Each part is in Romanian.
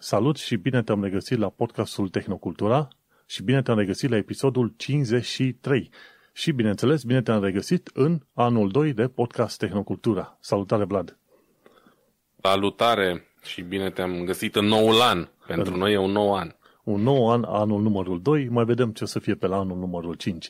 Salut și bine te-am regăsit la podcastul Tehnocultura și bine te-am regăsit la episodul 53. Și, bineînțeles, bine te-am regăsit în anul 2 de podcast Tehnocultura. Salutare, Vlad! Salutare și bine te-am găsit în noul an. Pentru în... noi e un nou an. Un nou an, anul numărul 2, mai vedem ce o să fie pe la anul numărul 5.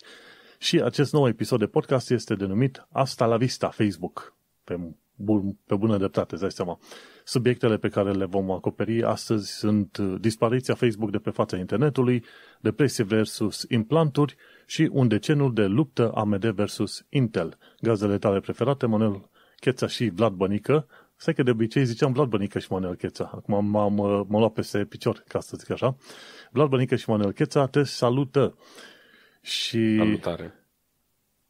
Și acest nou episod de podcast este denumit Asta la Vista Facebook. Pe bun, pe bună dreptate, îți dai seama. Subiectele pe care le vom acoperi astăzi sunt uh, dispariția Facebook de pe fața internetului, depresie versus implanturi și un deceniu de luptă AMD versus Intel. Gazele tale preferate, Manuel Cheța și Vlad Bănică. Stai că de obicei ziceam Vlad Bănică și Manuel Cheța. Acum m-am, m-am luat peste picior, ca să zic așa. Vlad Bănică și Manuel Cheța te salută. Și Salutare.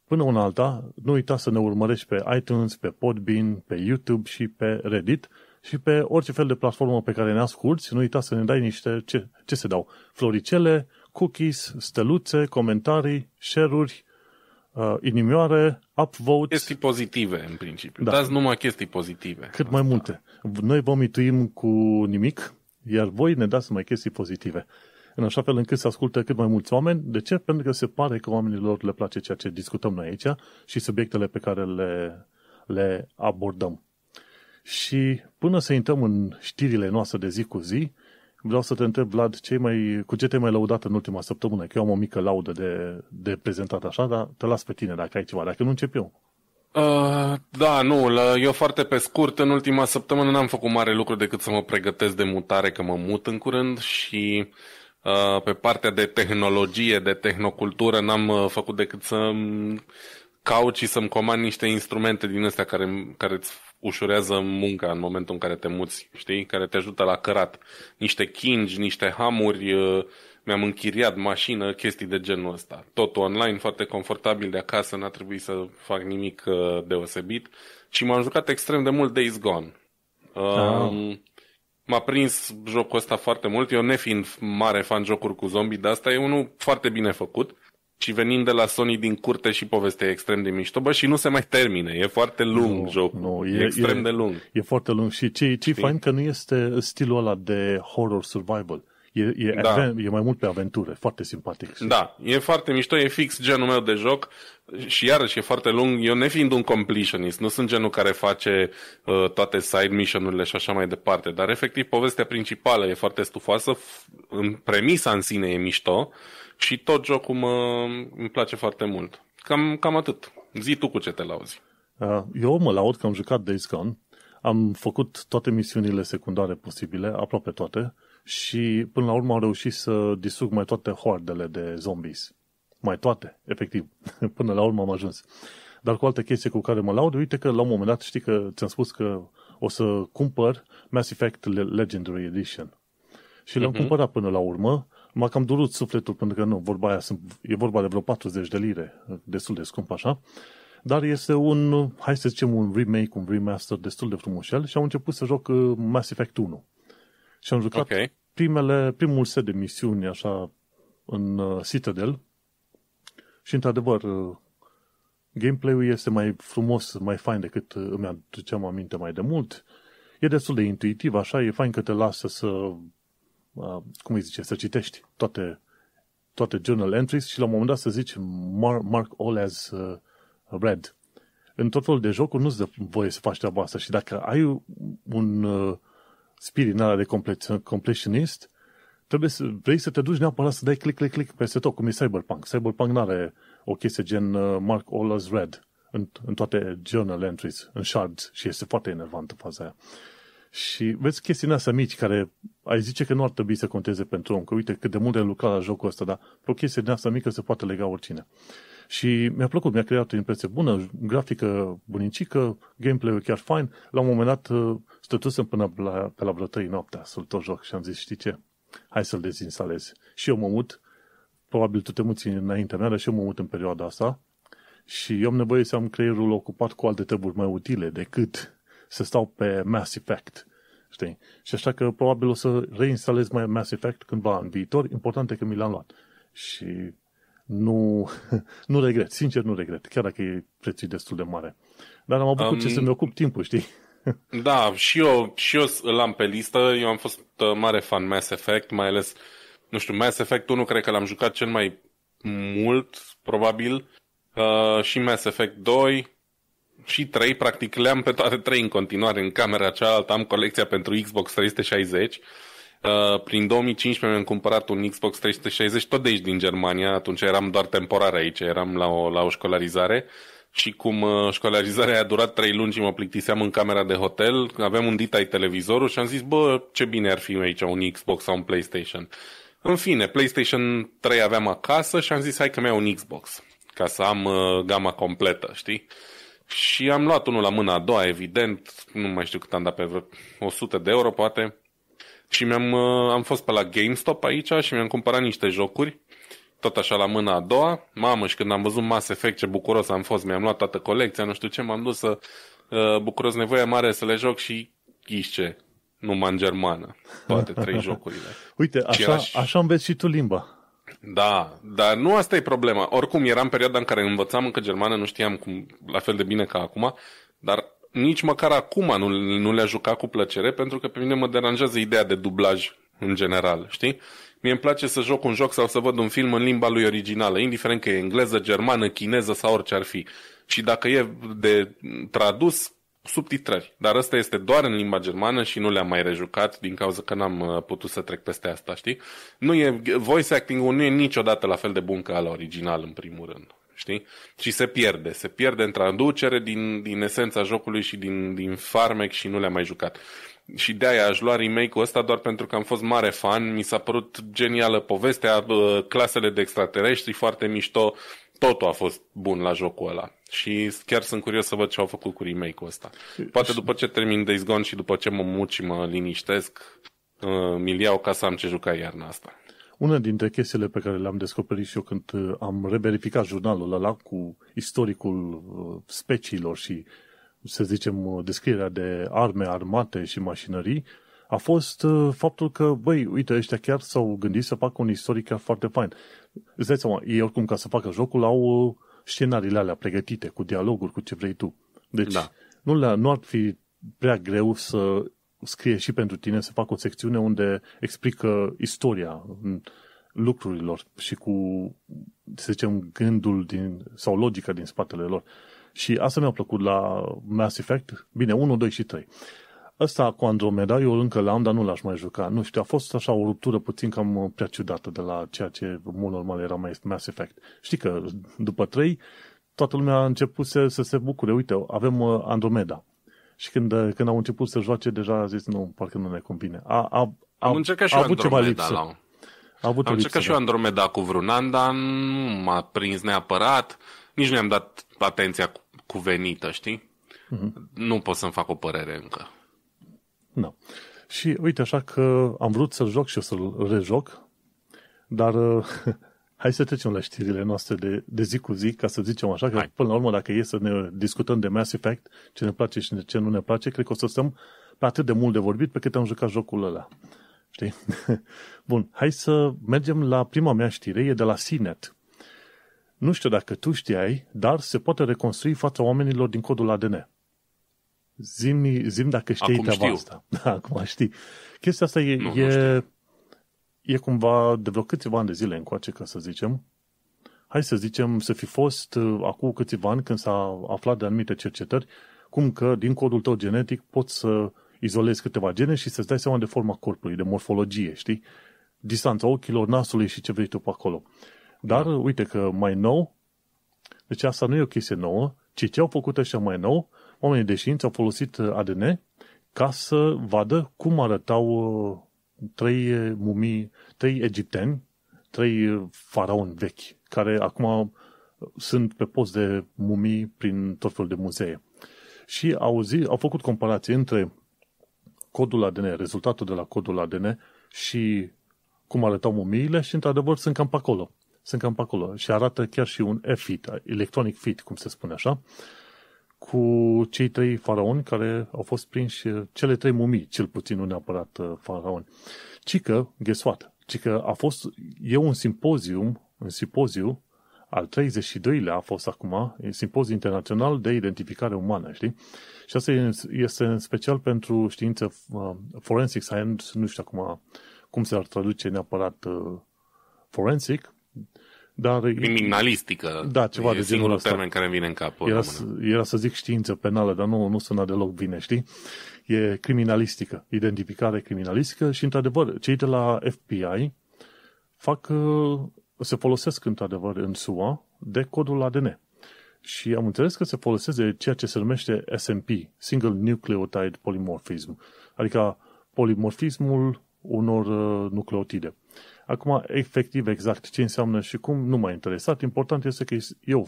Până una alta, nu uita să ne urmărești pe iTunes, pe Podbean, pe YouTube și pe Reddit și pe orice fel de platformă pe care ne asculti, nu uita să ne dai niște, ce, ce se dau, floricele, cookies, steluțe, comentarii, share-uri, uh, inimioare, upvotes. Chestii pozitive, în principiu. Da. Dați numai chestii pozitive. Cât Asta. mai multe. Noi vă mituim cu nimic, iar voi ne dați numai chestii pozitive în așa fel încât să asculte cât mai mulți oameni. De ce? Pentru că se pare că oamenilor le place ceea ce discutăm noi aici și subiectele pe care le, le abordăm. Și până să intrăm în știrile noastre de zi cu zi, vreau să te întreb, Vlad, ce mai, cu ce te-ai mai laudat în ultima săptămână? Că eu am o mică laudă de, de prezentat așa, dar te las pe tine dacă ai ceva, dacă nu încep eu. Uh, da, nu, eu foarte pe scurt, în ultima săptămână n-am făcut mare lucru decât să mă pregătesc de mutare, că mă mut în curând și Uh, pe partea de tehnologie, de tehnocultură, n-am uh, făcut decât să caut și să-mi comand niște instrumente din astea care, care îți ușurează munca în momentul în care te muți, știi? Care te ajută la cărat. Niște chingi, niște hamuri, uh, mi-am închiriat mașină, chestii de genul ăsta. Totul online, foarte confortabil de acasă, n-a trebuit să fac nimic deosebit. Și m-am jucat extrem de mult Days Gone. Um, ah. Um, m-a prins jocul ăsta foarte mult. Eu nefiind mare fan jocuri cu zombie, dar asta e unul foarte bine făcut. Și venind de la Sony din curte și poveste extrem de mișto, bă, și nu se mai termine. E foarte lung nu, jocul. Nu, e, e extrem e, de lung. E foarte lung și ce e fain că nu este stilul ăla de horror survival. E, e, da. adven- e mai mult pe aventură, foarte simpatic. Da, e foarte mișto, e fix genul meu de joc și iarăși e foarte lung. Eu ne fiind un completionist, nu sunt genul care face uh, toate side mission-urile și așa mai departe, dar efectiv povestea principală e foarte stufoasă, în premisa în sine e mișto și tot jocul mă, îmi place foarte mult. Cam, cam atât. Zi tu cu ce te lauzi. Uh, eu mă laud că am jucat Days Gone, am făcut toate misiunile secundare posibile, aproape toate, și până la urmă au reușit să distrug mai toate hoardele de zombies. Mai toate, efectiv. Până la urmă am ajuns. Dar cu alte chestii cu care mă laud, uite că la un moment dat știi că ți-am spus că o să cumpăr Mass Effect Legendary Edition. Și l am uh-huh. Mhm. cumpărat până la urmă. M-a cam durut sufletul pentru că nu, vorba aia, sunt, e vorba de vreo 40 de lire, destul de scump așa. Dar este un, hai să zicem, un remake, un remaster destul de frumos și am început să joc uh, Mass Effect 1. Și am jucat okay primele, primul set de misiuni așa în uh, Citadel și într-adevăr uh, gameplay-ul este mai frumos, mai fain decât uh, îmi aduceam aminte mai de mult. E destul de intuitiv, așa, e fain că te lasă să, cum îi zice, să citești toate, toate journal entries și la un moment dat să zici Mark, Mark All as Red. În tot felul de jocuri nu-ți dă voie să faci treaba asta și dacă ai un spirit în de completionist, trebuie să, vrei să te duci neapărat să dai click, click, click peste tot, cum e Cyberpunk. Cyberpunk nu are o chestie gen uh, Mark Allers Red în, în toate journal entries, în shards și este foarte enervantă faza aia. Și vezi chestiile astea mici care ai zice că nu ar trebui să conteze pentru om, că uite cât de mult ai lucrat la jocul ăsta, dar pe o chestie din asta mică se poate lega oricine. Și mi-a plăcut, mi-a creat o impresie bună, grafică bunicică, gameplay-ul chiar fine. La un moment dat uh, stătusem până la, pe la vreo noaptea să-l tot joc și am zis, știi ce, hai să-l dezinstalez. Și eu mă mut, probabil tu te muți înaintea mea, dar și eu mă mut în perioada asta și eu am nevoie să am creierul ocupat cu alte treburi mai utile decât să stau pe Mass Effect. Știi? Și așa că probabil o să reinstalez mai Mass Effect cândva în viitor. Important e că mi l-am luat. Și nu, nu regret, sincer nu regret, chiar dacă e prețul destul de mare. Dar am avut um, ce să-mi ocup timpul, știi? Da, și eu, și eu îl am pe listă, eu am fost uh, mare fan Mass Effect, mai ales, nu știu, Mass Effect 1 cred că l-am jucat cel mai mult, probabil, uh, și Mass Effect 2 și 3, practic le-am pe toate 3 în continuare în camera cealaltă, am colecția pentru Xbox 360, Uh, prin 2015 mi-am cumpărat un Xbox 360 tot de aici din Germania, atunci eram doar temporar aici, eram la o, la o școlarizare și cum uh, școlarizarea a durat 3 luni și mă plictiseam în camera de hotel, aveam un ditai televizorul și am zis, bă, ce bine ar fi aici un Xbox sau un PlayStation. În fine, PlayStation 3 aveam acasă și am zis, hai că mi-au un Xbox, ca să am uh, gama completă, știi? Și am luat unul la mâna a doua, evident, nu mai știu cât am dat pe vreo 100 de euro, poate, și mi-am, uh, am fost pe la GameStop aici și mi-am cumpărat niște jocuri, tot așa la mâna a doua. Mamă, și când am văzut Mass Effect, ce bucuros am fost, mi-am luat toată colecția, nu știu ce, m-am dus să uh, bucuros nevoia mare să le joc și ghișce, ce, numai în germană, toate trei jocurile. Uite, așa, și... așa înveți și tu limba. Da, dar nu asta e problema. Oricum, eram în perioada în care învățam încă germană, nu știam cum, la fel de bine ca acum, dar nici măcar acum nu, nu le-a jucat cu plăcere, pentru că pe mine mă deranjează ideea de dublaj în general, știi? Mie îmi place să joc un joc sau să văd un film în limba lui originală, indiferent că e engleză, germană, chineză sau orice ar fi. Și dacă e de tradus, subtitrări. Dar ăsta este doar în limba germană și nu le-am mai rejucat din cauza că n-am uh, putut să trec peste asta, știi? Nu e, voice acting-ul nu e niciodată la fel de bun ca la original, în primul rând știi? Și se pierde, se pierde în traducere din, din esența jocului și din, din farmec și nu le-am mai jucat. Și de-aia aș lua remake-ul ăsta doar pentru că am fost mare fan, mi s-a părut genială povestea, clasele de extraterestri foarte mișto, totul a fost bun la jocul ăla. Și chiar sunt curios să văd ce au făcut cu remake-ul ăsta. Poate după ce termin Days Gone și după ce mă muci, și mă liniștesc, uh, mi-l iau ca să am ce juca iarna asta. Una dintre chestiile pe care le-am descoperit și eu când uh, am reverificat jurnalul ăla cu istoricul uh, speciilor și, să zicem, uh, descrierea de arme, armate și mașinării, a fost faptul că, băi, uite, ăștia chiar s-au gândit să facă un istoric chiar foarte fain. Îți dai seama, ei oricum ca să facă jocul au scenariile alea pregătite, cu dialoguri, cu ce vrei tu. Deci da. nu, le nu ar fi prea greu să scrie și pentru tine, să fac o secțiune unde explică istoria lucrurilor și cu, să zicem, gândul din, sau logica din spatele lor. Și asta mi-a plăcut la Mass Effect, bine, 1, 2 și 3. Ăsta cu Andromeda eu încă l-am, dar nu l-aș mai juca. Nu știu, a fost așa o ruptură puțin cam prea ciudată de la ceea ce mult normal era mai Mass Effect. Știi că după 3 toată lumea a început să, să se bucure. Uite, avem uh, Andromeda. Și când, uh, când au început să joace, deja a zis, nu, parcă nu ne convine. A, a, a, am încercat și a avut ceva lipsă. La... A avut am încercat și eu da. Andromeda cu vreun an, dar nu m-a prins neapărat. Nici nu i-am dat atenția cuvenită, știi? Mm-hmm. Nu pot să-mi fac o părere încă. Nu. No. Și uite așa că am vrut să-l joc și o să-l rejoc, dar uh, Hai să trecem la știrile noastre de, de zi cu zi, ca să zicem așa, că Hai. până la urmă, dacă e să ne discutăm de Mass Effect, ce ne place și ce nu ne place, cred că o să stăm pe atât de mult de vorbit pe cât am jucat jocul ăla. Știi? Bun, hai să mergem la prima mea știre, e de la Sinet. Nu știu dacă tu știai, dar se poate reconstrui fața oamenilor din codul ADN. Zim, zim dacă știi Acum treaba știu. asta. Da, acum știi. Chestia asta e, nu, e nu e cumva de vreo câțiva ani de zile încoace, ca să zicem, hai să zicem, să fi fost uh, acum câțiva ani când s-a aflat de anumite cercetări, cum că din codul tău genetic poți să izolezi câteva gene și să-ți dai seama de forma corpului, de morfologie, știi? Distanța ochilor, nasului și ce vrei tu pe acolo. Dar da. uite că mai nou, deci asta nu e o chestie nouă, ci ce au făcut așa mai nou, oamenii de știință au folosit uh, ADN ca să vadă cum arătau uh, trei eh, mumii, trei egipteni, trei eh, faraoni vechi, care acum eh, sunt pe post de mumii prin tot felul de muzee. Și au, zi, au făcut comparație între codul ADN, rezultatul de la codul ADN și cum arătau mumiile și, într-adevăr, sunt cam pe acolo. Sunt cam pe acolo. Și arată chiar și un e-fit, electronic fit, cum se spune așa, cu cei trei faraoni care au fost prinși, cele trei mumii, cel puțin nu neapărat uh, faraoni. Cică, guess what? Cică a fost, e un simpozium, un simpoziu al 32-lea a fost acum, simpoziu internațional de identificare umană, știi? Și asta este în special pentru știință uh, forensic science, nu știu acum cum se ar traduce neapărat uh, forensic, dar, Criminalistică. Da, ceva e de genul ăsta. termen care îmi vine în cap. Era, era să zic știință penală, dar nu, nu suna deloc bine, știi? E criminalistică, identificare criminalistică și, într-adevăr, cei de la FBI fac, uh, se folosesc, într-adevăr, în SUA de codul ADN. Și am înțeles că se folosește ceea ce se numește SMP, Single Nucleotide Polymorphism, adică polimorfismul unor uh, nucleotide. Acum, efectiv, exact ce înseamnă și cum, nu m-a interesat. Important este că eu,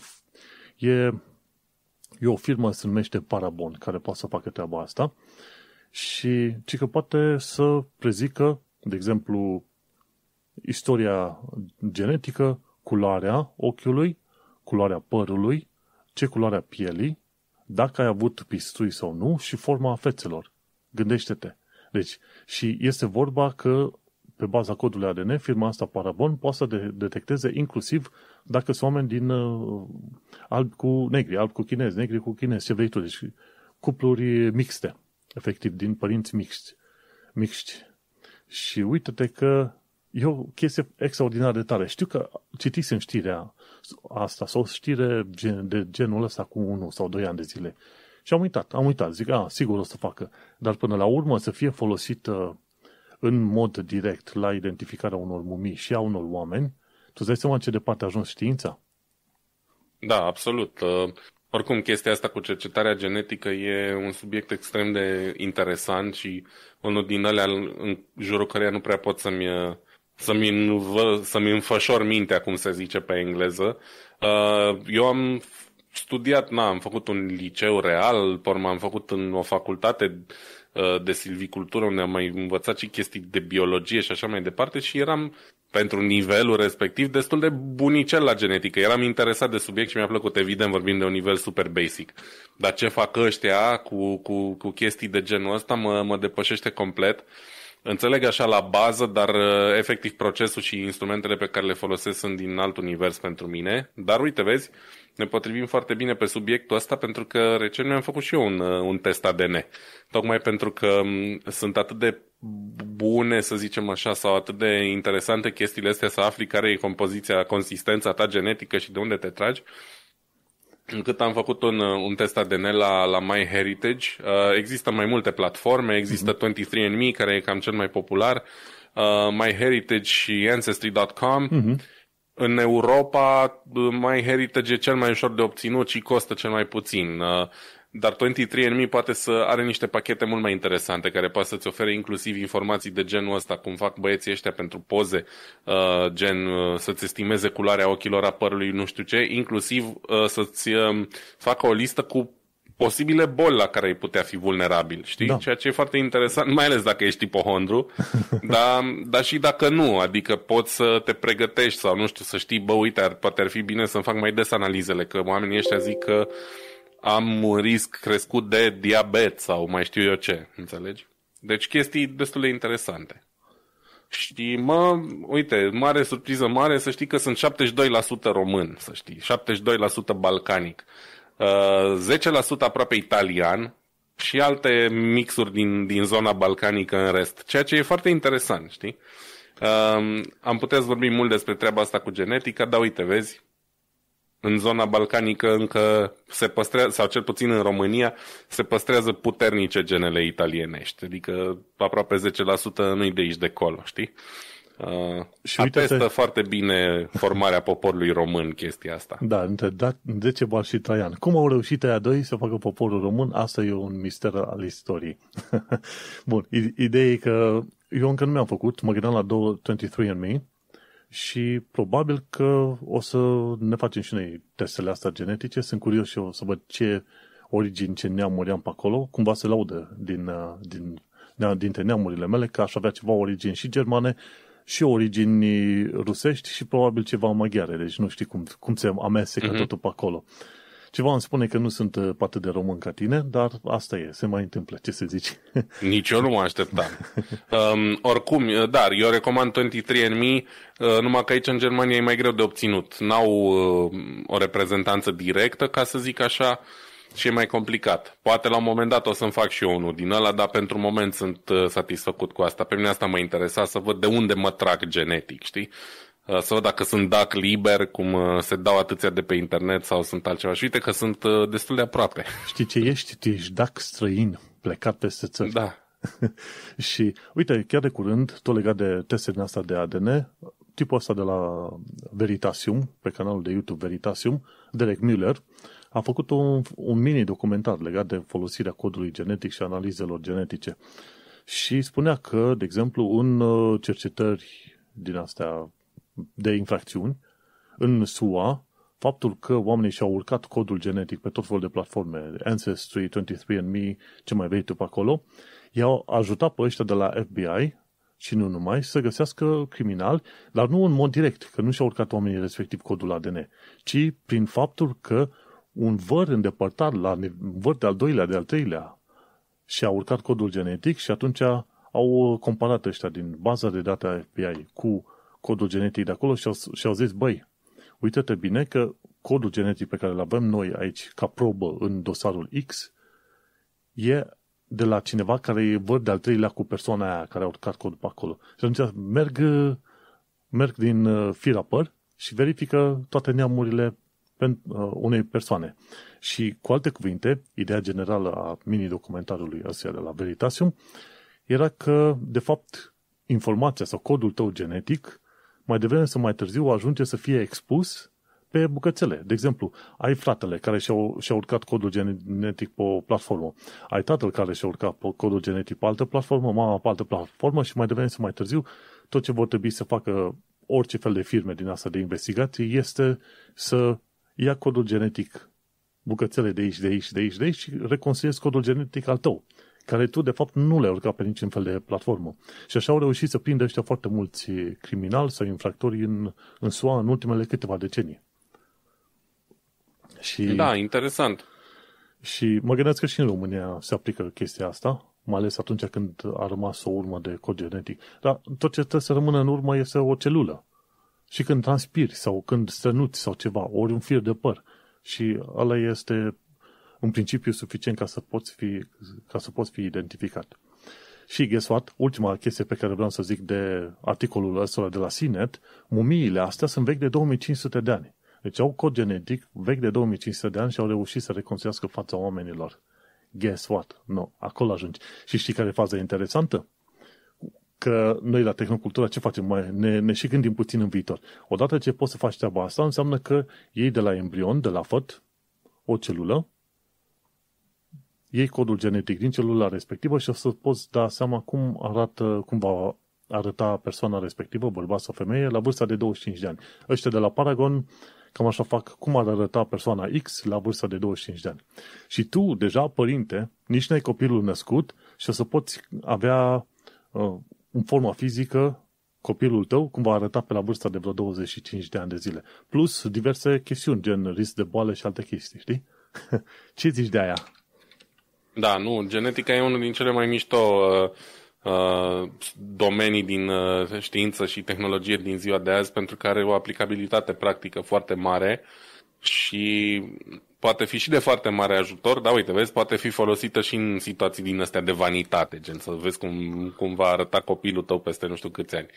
e, e o firmă, se numește Parabon, care poate să facă treaba asta și ci că poate să prezică, de exemplu, istoria genetică, culoarea ochiului, culoarea părului, ce culoarea pielii, dacă ai avut pistui sau nu și forma fețelor. Gândește-te. Deci, și este vorba că pe baza codului ADN, firma asta Parabon poate să detecteze inclusiv dacă sunt oameni din uh, alb cu negri, alb cu chinezi, negri cu chinezi, ce vrei tu. Deci cupluri mixte, efectiv, din părinți mixti. mixti. Și uite-te că e o chestie extraordinar de tare. Știu că citisem știrea asta sau știre de genul ăsta cu unul sau doi ani de zile. Și am uitat, am uitat, zic, a, ah, sigur o să facă. Dar până la urmă să fie folosită în mod direct la identificarea unor mumii și a unor oameni, tu îți dai seama ce departe a ajuns știința? Da, absolut. Uh, oricum, chestia asta cu cercetarea genetică e un subiect extrem de interesant și unul din alea în jurul căreia nu prea pot să-mi, uh, să-mi, învă, să-mi înfășor mintea, cum se zice pe engleză. Uh, eu am studiat, na, am făcut un liceu real, porma am făcut în o facultate Uh, de silvicultură, unde am mai învățat și chestii de biologie și așa mai departe și eram pentru nivelul respectiv destul de bunicel la genetică. Eram interesat de subiect și mi-a plăcut, evident, vorbim de un nivel super basic. Dar ce fac ăștia cu, cu, cu chestii de genul ăsta mă, mă depășește complet. Înțeleg așa la bază, dar uh, efectiv procesul și instrumentele pe care le folosesc sunt din alt univers pentru mine. Dar uite, vezi, uh, ne potrivim foarte bine pe subiectul ăsta pentru că recent mi-am făcut și eu un, uh, un test ADN. Tocmai pentru că sunt atât de bune, să zicem așa, sau atât de interesante chestiile astea să afli care e compoziția, consistența ta genetică și de unde te tragi, încât am făcut un, uh, un test ADN la, la MyHeritage. Uh, există mai multe platforme, există 23andMe, mhm. care e cam cel mai popular, uh, MyHeritage și Ancestry.com. Uh-huh. Mhm. În Europa, mai Heritage e cel mai ușor de obținut și costă cel mai puțin. Uh, dar 23andMe poate să are niște pachete mult mai interesante care poate să-ți ofere inclusiv informații de genul ăsta, cum fac băieții ăștia pentru poze, uh, gen uh, să-ți estimeze culoarea ochilor, a părului, nu știu ce, inclusiv să-ți um, facă o listă cu posibile boli la care ai putea fi vulnerabil, știi? Da. Ceea ce e foarte interesant, mai ales dacă ești ipohondru, dar, dar și dacă nu, adică poți să te pregătești sau nu știu, să știi, bă, uite, ar, poate ar fi bine să-mi fac mai des analizele, că oamenii ăștia zic că am un risc crescut de diabet sau mai știu eu ce, înțelegi? Deci chestii destul de interesante. Și mă, uite, mare surpriză mare să știi că sunt 72% român, să știi, 72% balcanic. 10% uh, aproape italian și alte mixuri din, din zona balcanică în rest, ceea ce e foarte interesant, știi? Uh, am putea să vorbim mult despre treaba asta cu genetica, dar uite, vezi, în zona balcanică încă se păstrează, sau cel puțin în România, se păstrează puternice genele italienești, adică aproape 10% nu-i de aici de colo, știi? Uh, Uh, și atestă uite-te... foarte bine formarea poporului român chestia asta. Da, între Decebal și Traian. Cum au reușit aia doi să facă poporul român? Asta e un mister al istoriei. Bun, ideea e că eu încă nu mi-am făcut, mă gândeam la 23andMe și probabil că o să ne facem și noi testele astea genetice. Sunt curios și eu să văd ce origini, ce neamuri am pe acolo. Cumva se laudă din, uh, din, da, dintre neamurile mele că aș avea ceva origini și germane și origini rusești și probabil ceva maghiare, deci nu știi cum, cum se amestecă uh-huh. totul pe acolo. Ceva îmi spune că nu sunt uh, parte de român ca tine, dar asta e, se mai întâmplă, ce să zici. Nici eu nu mă așteptam. um, oricum, uh, dar eu recomand 23andMe, uh, numai că aici în Germania e mai greu de obținut. N-au uh, o reprezentanță directă, ca să zic așa, uh, și e mai complicat. Poate la un moment dat o să-mi fac și eu unul din ăla, dar pentru moment sunt uh, satisfăcut cu asta. Pe mine asta mă interesa să văd de unde mă trag genetic, știi? Uh, să văd dacă sunt dac liber, cum uh, se dau atâția de pe internet sau sunt altceva. Și uite că sunt destul de aproape. Știi ce ești? Tu ești dac străin, plecat peste țări. Da. și uite, chiar de curând, tot legat de testele astea de ADN, tipul ăsta de la Veritasium, pe canalul de YouTube Veritasium, Derek Müller, a făcut un, un mini-documentar legat de folosirea codului genetic și analizelor genetice. Și spunea că, de exemplu, în uh, cercetări din astea de infracțiuni, în SUA, faptul că oamenii și-au urcat codul genetic pe tot felul de platforme, Ancestry, 23andMe, ce mai vei tu pe acolo, i-au ajutat pe ăștia de la FBI și nu numai, să găsească criminal, dar nu în mod direct, că nu și-au urcat oamenii respectiv codul ADN, ci prin faptul că un văr îndepărtat, la un văr de-al doilea, de-al treilea, și a urcat codul genetic și atunci au comparat ăștia din baza de date FBI cu codul genetic de acolo și au, și au zis, băi, uite-te bine că codul genetic pe care îl avem noi aici ca probă în dosarul X e de la cineva care e văr de-al treilea cu persoana aia care a urcat codul pe acolo. Și atunci merg, merg din uh, fir apăr și verifică toate neamurile pentru uh, unei persoane. Și, cu alte cuvinte, ideea generală a mini-documentarului ăsta de la Veritasium era că, de fapt, informația sau codul tău genetic, mai devreme sau mai târziu, ajunge să fie expus pe bucățele. De exemplu, ai fratele care și-a, și-a urcat codul genetic pe o platformă, ai tatăl care și-a urcat codul genetic pe altă platformă, mama pe altă platformă și mai devreme sau mai târziu, tot ce vor trebui să facă orice fel de firme din asta de investigații este să ia codul genetic, bucățele de aici, de aici, de aici, de aici și reconstruiesc codul genetic al tău, care tu, de fapt, nu le-ai urcat pe niciun fel de platformă. Și așa au reușit să prindă ăștia foarte mulți criminali sau infractori în, în SUA în ultimele câteva decenii. Și, da, interesant. Și mă gândesc că și în România se aplică chestia asta, mai ales atunci când a rămas o urmă de cod genetic. Dar tot ce trebuie să rămână în urmă este o celulă și când transpiri sau când strănuți sau ceva, ori un fir de păr. Și ăla este în principiu suficient ca să poți fi, ca să poți fi identificat. Și, guess what? Ultima chestie pe care vreau să zic de articolul ăsta de la Sinet, mumiile astea sunt vechi de 2500 de ani. Deci au cod genetic vechi de 2500 de ani și au reușit să reconstruiască fața oamenilor. Guess what? No, acolo ajungi. Și știi care e faza interesantă? că noi la Tehnocultura ce facem? Mai ne, ne și gândim puțin în viitor. Odată ce poți să faci treaba asta, înseamnă că ei de la embrion, de la făt, o celulă, iei codul genetic din celula respectivă și o să poți da seama cum arată, cum va arăta persoana respectivă, bărbat sau femeie, la vârsta de 25 de ani. Ăștia de la Paragon cam așa fac cum ar arăta persoana X la vârsta de 25 de ani. Și tu, deja părinte, nici n-ai copilul născut și o să poți avea uh, în forma fizică copilul tău cum va arăta pe la vârsta de vreo 25 de ani de zile. Plus diverse chestiuni, gen risc de boală și alte chestii, știi? Ce zici de aia? Da, nu, genetica e unul din cele mai mișto uh, uh, domenii din uh, știință și tehnologie din ziua de azi, pentru că are o aplicabilitate practică foarte mare. Uh, și poate fi și de foarte mare ajutor, dar uite, vezi, poate fi folosită și în situații din astea de vanitate, gen să vezi cum, cum va arăta copilul tău peste nu știu câți ani.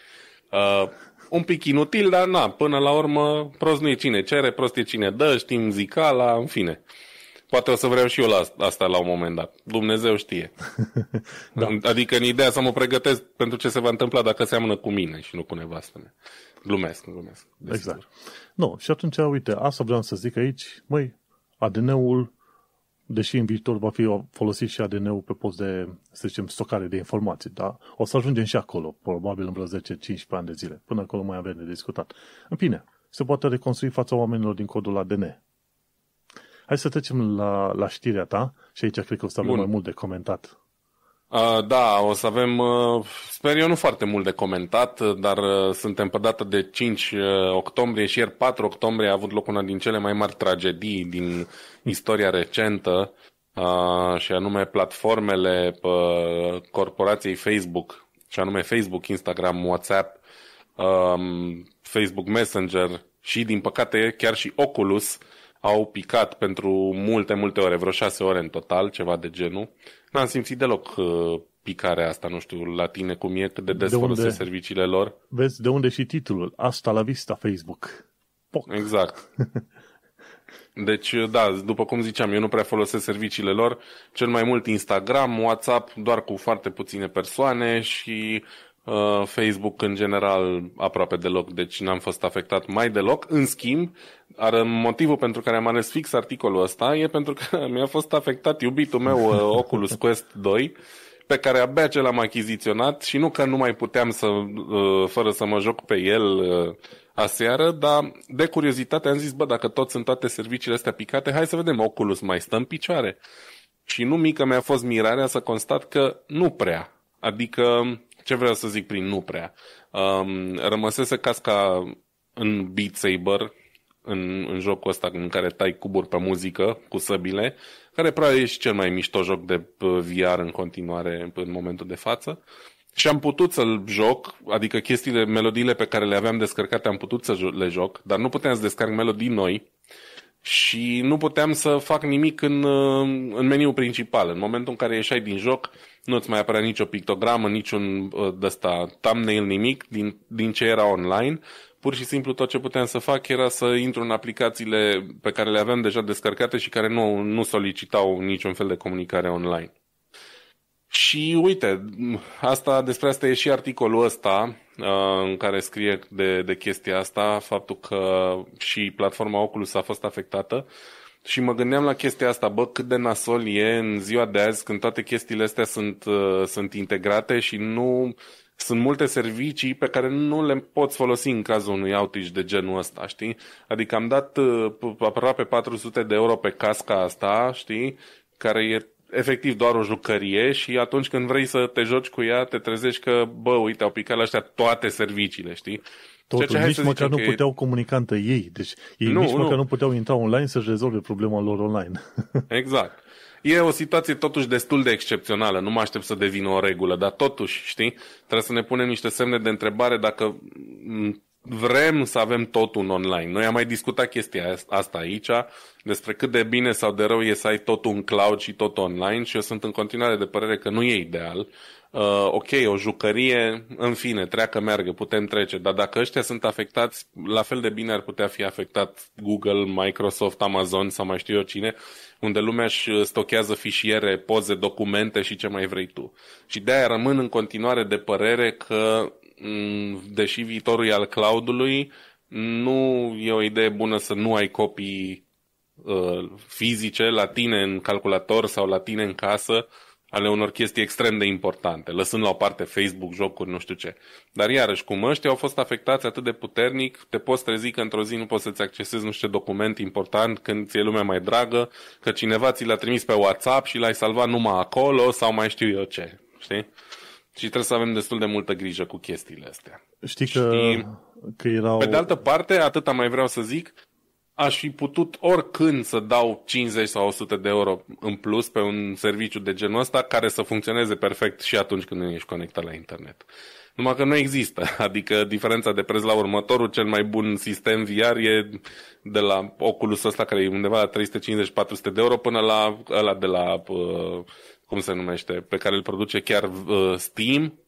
Uh, un pic inutil, dar na, până la urmă, prost nu e cine cere, prost e cine dă, știm zicala, în fine. Poate o să vreau și eu la asta la un moment dat. Dumnezeu știe. da. Adică în ideea să mă pregătesc pentru ce se va întâmpla dacă seamănă cu mine și nu cu nevastă mea. Glumesc, glumesc. Desigur. Exact. Nu, și atunci, uite, asta vreau să zic aici, măi, ADN-ul, deși în viitor va fi folosit și ADN-ul pe post de, să zicem, stocare de informații, da? O să ajungem și acolo, probabil în vreo 10-15 ani de zile. Până acolo mai avem de discutat. În fine, se poate reconstrui fața oamenilor din codul ADN. Hai să trecem la, la știrea ta și aici cred că o să avem mai mult de comentat. Uh, da, o să avem, uh, sper eu, nu foarte mult de comentat, uh, dar suntem pe data de 5 octombrie și ieri 4 octombrie a avut loc una din cele mai mari tragedii din istoria recentă și anume platformele corporației Facebook și anume Facebook, Instagram, WhatsApp, um, Facebook Messenger și din păcate chiar și Oculus au picat pentru multe, multe ore, vreo șase ore în total, ceva de genul N-am simțit deloc uh, picarea asta, nu știu, la tine cum e, cât de des de folosesc unde, serviciile lor. Vezi, de unde și titlul, asta la vista Facebook. Poc. Exact. Deci, uh, da, după cum ziceam, eu nu prea folosesc serviciile lor, cel mai mult Instagram, WhatsApp, doar cu foarte puține persoane și Uh, Facebook în general aproape deloc, deci n-am fost afectat mai deloc. În schimb, ar, motivul pentru care am ales fix articolul ăsta e pentru că mi-a fost afectat iubitul meu uh, Oculus Quest 2 pe care abia ce l-am achiziționat și nu că nu mai puteam să, uh, fără să mă joc pe el aseară, dar de curiozitate am zis, bă, dacă tot sunt toate serviciile astea picate, hai să vedem, Oculus mai stă în picioare. Și nu mică mi-a fost mirarea să constat că nu prea. Adică ce vreau să zic prin nu prea? Um, rămăsese casca în Beat Saber, în, în jocul ăsta în care tai cuburi pe muzică cu săbile, care probabil e și cel mai mișto joc de uh, VR în continuare în momentul de față. Și am putut să-l joc, adică chestiile, melodiile pe care le aveam descărcate am putut să le joc, dar nu puteam să descarc melodii noi, și nu puteam să fac nimic în, uh, în meniul principal. În momentul în care ieșai din joc, nu îți mai apărea nicio pictogramă, niciun uh, ăsta, thumbnail, nimic din, din ce era online. Pur și simplu tot ce puteam să fac era să intru în aplicațiile pe care le aveam deja descărcate și care nu, nu solicitau niciun fel de comunicare online. Și uite, asta, despre asta e și articolul ăsta uh, în care scrie de, de chestia asta, faptul că și platforma Oculus a fost afectată. Și mă gândeam la chestia asta, bă, cât de nasol e în ziua de azi când toate chestiile astea sunt, uh, sunt integrate și nu sunt multe servicii pe care nu le poți folosi în cazul unui outage de genul ăsta, știi? Adică am dat uh, aproape 400 de euro pe casca asta, știi? Care e efectiv doar o jucărie și atunci când vrei să te joci cu ea, te trezești că, bă, uite, au picat la ăștia toate serviciile, știi? Totul, ce, nici măcar nu puteau e... comunica între ei, deci ei nu, nici nu. măcar nu puteau intra online să-și rezolve problema lor online. exact. E o situație totuși destul de excepțională, nu mă aștept să devină o regulă, dar totuși, știi, trebuie să ne punem niște semne de întrebare dacă vrem să avem totul un online. Noi am mai discutat chestia asta aici, despre cât de bine sau de rău e să ai totul în cloud și tot online și eu sunt în continuare de părere că nu e ideal. Uh, ok, o jucărie, în fine, treacă, meargă, putem trece, dar dacă ăștia sunt afectați, la fel de bine ar putea fi afectat Google, Microsoft, Amazon sau mai știu eu cine, unde lumea își stochează fișiere, poze, documente și ce mai vrei tu. Și de-aia rămân în continuare de părere că Mm, deși viitorul e al cloudului, nu e o idee bună să nu ai copii uh, fizice la tine în calculator sau la tine în casă ale unor chestii extrem de importante, lăsând la o parte Facebook, jocuri, nu știu ce. Dar iarăși, cum ăștia au fost afectați atât de puternic, te poți trezi că într-o zi nu poți să-ți accesezi nu știu ce document important când ți-e lumea mai dragă, că cineva ți l-a trimis pe WhatsApp și l-ai salvat numai acolo sau mai știu eu ce, știi? Și trebuie să avem destul de multă grijă cu chestiile astea. Știi că, Știi? că erau... Pe de altă parte, atâta mai vreau să zic, aș fi putut oricând să dau 50 sau 100 de euro în plus pe un serviciu de genul ăsta care să funcționeze perfect și atunci când nu ești conectat la internet. Numai că nu există, adică diferența de preț la următorul, cel mai bun sistem VR e de la Oculus ăsta care e undeva la 350-400 de euro până la ăla de la uh, cum se numește, pe care îl produce chiar uh, Steam,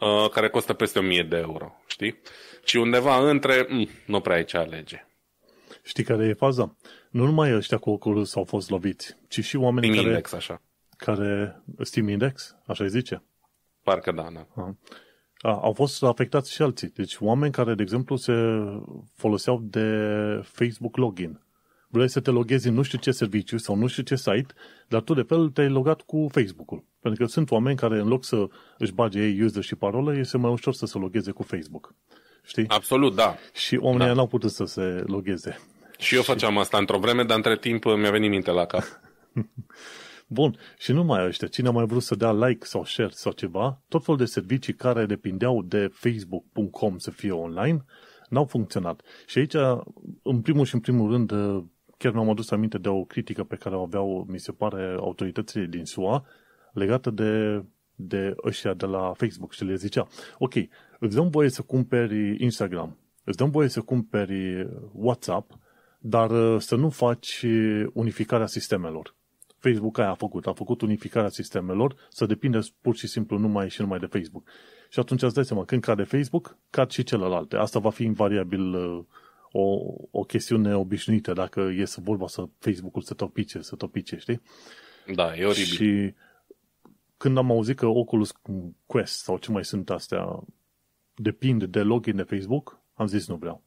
uh, care costă peste 1000 de euro, știi? Și undeva între, mh, mm, nu prea ce alege. Știi care e faza? Nu numai ăștia cu oculul s-au fost loviți, ci și oamenii Steam care... Index, așa. Care, Steam Index, așa zice? Parcă da, da. Uh-huh. A, au fost afectați și alții. Deci oameni care, de exemplu, se foloseau de Facebook login vrei să te loghezi în nu știu ce serviciu sau nu știu ce site, dar tu de fel te-ai logat cu Facebook-ul. Pentru că sunt oameni care în loc să își bage ei user și parolă, este mai ușor să se logheze cu Facebook. Știi? Absolut, da. Și oamenii da. n-au putut să se logheze. Și eu făceam și... asta într-o vreme, dar între timp mi-a venit minte la cap. Bun, și nu mai ăștia. Cine a mai vrut să dea like sau share sau ceva, tot felul de servicii care depindeau de facebook.com să fie online, n-au funcționat. Și aici, în primul și în primul rând, Chiar mi-am adus aminte de o critică pe care o aveau, mi se pare, autoritățile din SUA legată de, de ăștia de la Facebook și le zicea, ok, îți dăm voie să cumperi Instagram, îți dăm voie să cumperi WhatsApp, dar uh, să nu faci unificarea sistemelor. Facebook aia a făcut, a făcut unificarea sistemelor să depinde pur și simplu numai și numai de Facebook. Și atunci îți dai seama, când cade Facebook, cad și celelalte. Asta va fi invariabil uh, o, o chestiune obișnuită, dacă e să vorba să Facebook-ul să topice, să topice, știi? Da, e oribil. Și când am auzit că Oculus Quest sau ce mai sunt astea depinde de login de Facebook, am zis nu vreau.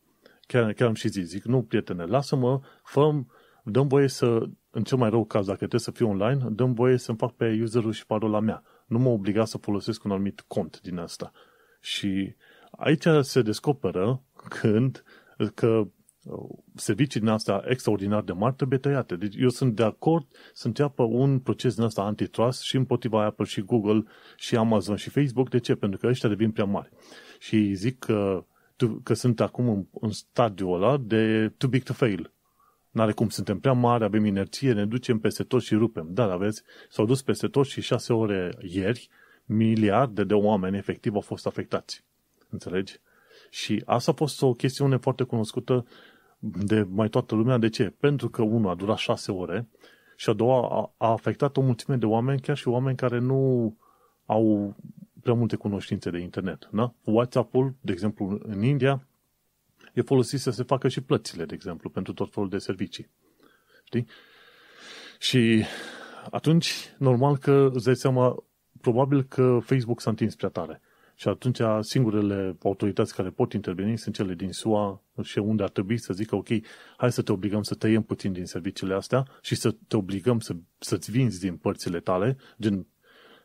Chiar, chiar am și zis, zic, nu, prietene, lasă-mă, fă dăm voie să, în cel mai rău caz, dacă trebuie să fiu online, dăm voie să-mi fac pe userul și parola mea. Nu mă obliga să folosesc un anumit cont din asta. Și aici se descoperă când uh, că uh, servicii din astea extraordinar de mari trebuie tăiate. Deci eu sunt de acord să înceapă un proces din asta antitrust și împotriva Apple și Google și Amazon și Facebook. De ce? Pentru că ăștia devin prea mari. Și zic că, că sunt acum în, în stadiul ăla de too big to fail. N-are cum, suntem prea mari, avem inerție, ne ducem peste tot și rupem. Da, dar aveți, s-au dus peste tot și șase ore ieri, miliarde de oameni efectiv au fost afectați. Înțelegi? Și asta a fost o chestiune foarte cunoscută de mai toată lumea. De ce? Pentru că unul a durat șase ore și a doua a afectat o mulțime de oameni, chiar și oameni care nu au prea multe cunoștințe de internet. Da? WhatsApp-ul, de exemplu, în India, e folosit să se facă și plățile, de exemplu, pentru tot felul de servicii. Știi? Și atunci, normal că îți dai seama, probabil că Facebook s-a întins prea tare. Și atunci singurele autorități care pot interveni sunt cele din SUA și unde ar trebui să zică, ok, hai să te obligăm să tăiem puțin din serviciile astea și să te obligăm să, să-ți vinzi din părțile tale, gen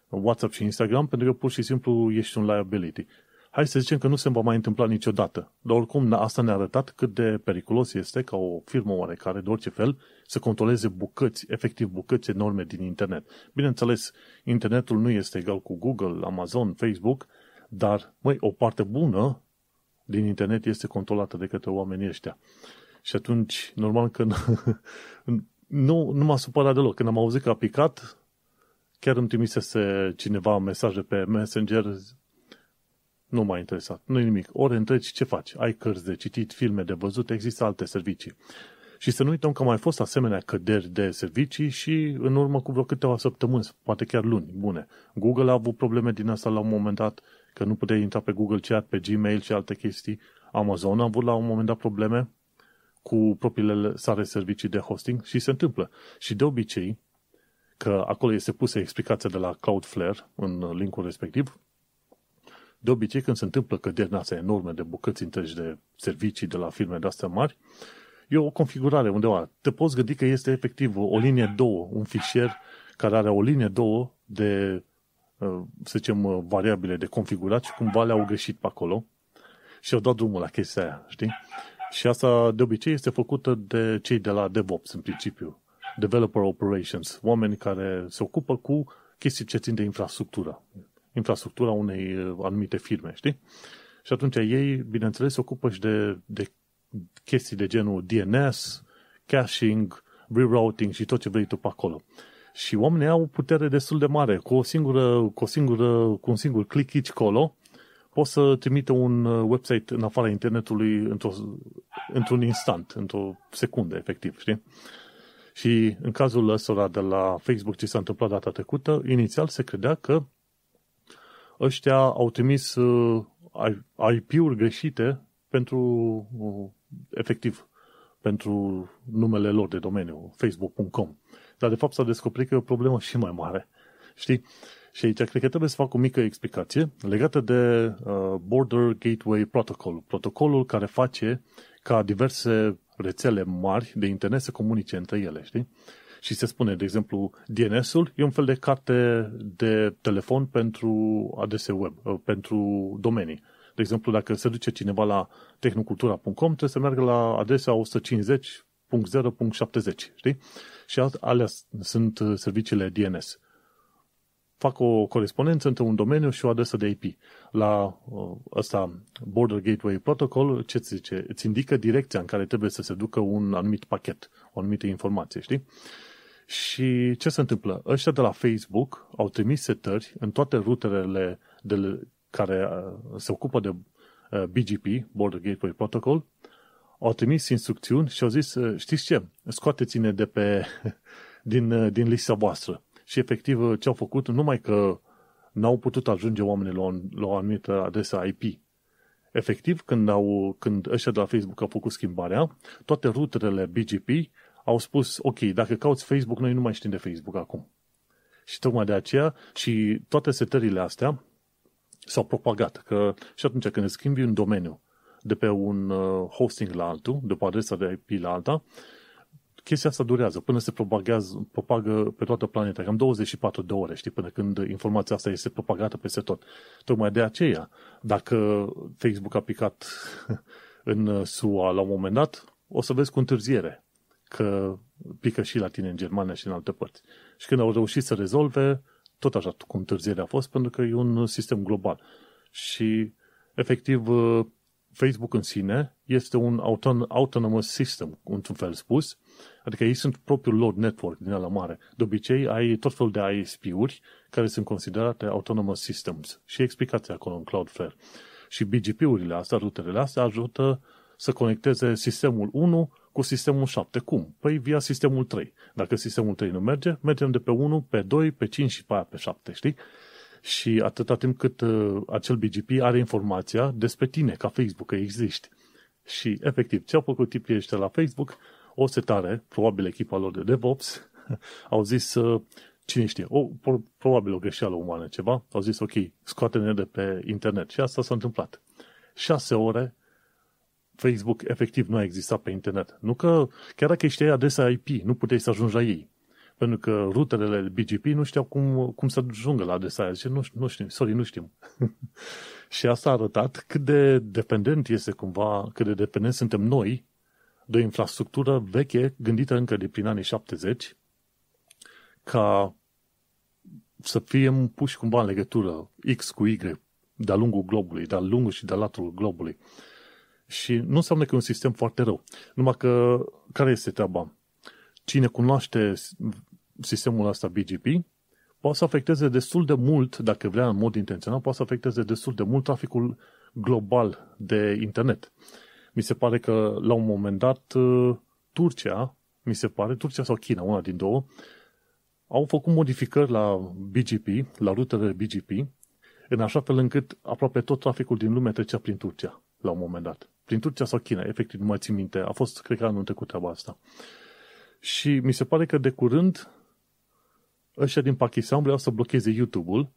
WhatsApp și Instagram, pentru că pur și simplu ești un liability. Hai să zicem că nu se va mai întâmpla niciodată, dar oricum asta ne-a arătat cât de periculos este ca o firmă oarecare, de orice fel, să controleze bucăți, efectiv bucăți enorme din internet. Bineînțeles, internetul nu este egal cu Google, Amazon, Facebook, dar, măi, o parte bună din internet este controlată de către oamenii ăștia. Și atunci, normal că nu, nu m-a supărat deloc. Când am auzit că a picat, chiar îmi trimisese cineva mesaje pe Messenger, nu m-a interesat, nu nimic. Ori întregi ce faci, ai cărți de citit, filme de văzut, există alte servicii. Și să nu uităm că mai fost asemenea căderi de servicii și în urmă cu vreo câteva săptămâni, poate chiar luni, bune. Google a avut probleme din asta la un moment dat, că nu puteai intra pe Google Chat, pe Gmail și alte chestii. Amazon a avut la un moment dat probleme cu propriile sale servicii de hosting și se întâmplă. Și de obicei, că acolo este pusă explicația de la Cloudflare în linkul respectiv, de obicei când se întâmplă căderi astea enorme de bucăți întregi de servicii de la firme de-astea mari, e o configurare undeva. Te poți gândi că este efectiv o linie două, un fișier care are o linie două de Uh, să zicem, uh, variabile de configurat și cumva le-au greșit pe acolo și au dat drumul la chestia aia, știi? Și asta de obicei este făcută de cei de la DevOps în principiu, Developer Operations, oameni care se ocupă cu chestii ce țin de infrastructură, infrastructura unei uh, anumite firme, știi? Și atunci ei, bineînțeles, se ocupă și de, de chestii de genul DNS, caching, rerouting și tot ce vrei tu pe acolo. Și oamenii au putere destul de mare. Cu, o singură, cu, o singură, cu un singur click aici colo, poți să trimite un uh, website în afara internetului într-o, într-un instant, într-o secundă, efectiv, știi? Și în cazul ăsta de la Facebook ce s-a întâmplat data trecută, inițial se credea că ăștia au trimis uh, IP-uri greșite pentru, uh, efectiv, pentru numele lor de domeniu, facebook.com. Dar de fapt s-a descoperit că e o problemă și mai mare. Știi? Și aici cred că trebuie să fac o mică explicație legată de uh, Border Gateway Protocol, protocolul care face ca diverse rețele mari de internet să comunice între ele, știi? Și se spune, de exemplu, DNS-ul e un fel de carte de telefon pentru adrese web, uh, pentru domenii. De exemplu, dacă se duce cineva la tehnocultura.com, trebuie să meargă la adresa 150.0.70, știi? Și alea sunt uh, serviciile DNS. Fac o corespondență între un domeniu și o adresă de IP. La uh, ăsta, Border Gateway Protocol, ce ți zice? Îți indică direcția în care trebuie să se ducă un anumit pachet, o anumită informație, știi? Și ce se întâmplă? Ăștia de la Facebook au trimis setări în toate rutele de, care uh, se ocupă de BGP, Border Gateway Protocol, au trimis instrucțiuni și au zis, ă, știți ce, scoateți-ne de pe, din, ă, din lista voastră. Și efectiv ă, ce au făcut, numai că n-au putut ajunge oamenii la, un, la o anumită adresă IP. Efectiv, când, au, când ăștia de la Facebook au făcut schimbarea, toate rutele BGP au spus, ok, dacă cauți Facebook, noi nu mai știm de Facebook acum. Și tocmai de aceea și toate setările astea s-au propagat. Că și atunci când îți schimbi un domeniu de pe un uh, hosting la altul, de pe adresa de IP la alta, chestia asta durează până se propagează, propagă pe toată planeta, cam 24 de ore, știi, până când informația asta este propagată peste tot. Tocmai de aceea, dacă Facebook a picat în SUA la un moment dat, o să vezi cu întârziere că pică și la tine în Germania și în alte părți. Și când au reușit să rezolve, tot așa cu întârziere a fost, pentru că e un sistem global. Și efectiv uh, Facebook în sine este un auton- autonomous system, într-un fel spus, adică ei sunt propriul lor network din ala mare. De obicei ai tot felul de ISP-uri care sunt considerate autonomous systems și explicația acolo în Cloudflare. Și BGP-urile astea, ruterele astea, ajută să conecteze sistemul 1 cu sistemul 7. Cum? Păi via sistemul 3. Dacă sistemul 3 nu merge, mergem de pe 1, pe 2, pe 5 și pe aia pe 7, știi? Și atâta timp cât uh, acel BGP are informația despre tine, ca Facebook, că existi. Și, efectiv, ce au făcut tipii ăștia la Facebook? O setare, probabil echipa lor de DevOps, au zis, uh, cine știe, o, probabil o greșeală umană ceva, au zis, ok, scoate-ne de pe internet. Și asta s-a întâmplat. șase ore Facebook efectiv nu a existat pe internet. Nu că, chiar dacă știai adresa IP, nu puteai să ajungi la ei. Pentru că rutele BGP nu știau cum, cum să ajungă la adresa aia. Zice, nu, nu știm, sorry, nu știm. și asta a arătat cât de dependent este cumva, cât de dependent suntem noi de o infrastructură veche, gândită încă de prin anii 70, ca să fim puși cumva în legătură X cu Y de-a lungul globului, de-a lungul și de-a latul globului. Și nu înseamnă că e un sistem foarte rău. Numai că, care este treaba? cine cunoaște sistemul ăsta BGP, poate să afecteze destul de mult, dacă vrea în mod intenționat, poate să afecteze destul de mult traficul global de internet. Mi se pare că la un moment dat uh, Turcia, mi se pare, Turcia sau China, una din două, au făcut modificări la BGP, la rutele BGP, în așa fel încât aproape tot traficul din lume trecea prin Turcia, la un moment dat. Prin Turcia sau China, efectiv, nu mai țin minte. A fost, cred că, anul trecut treaba asta. Și mi se pare că de curând ăștia din Pakistan vreau să blocheze YouTube-ul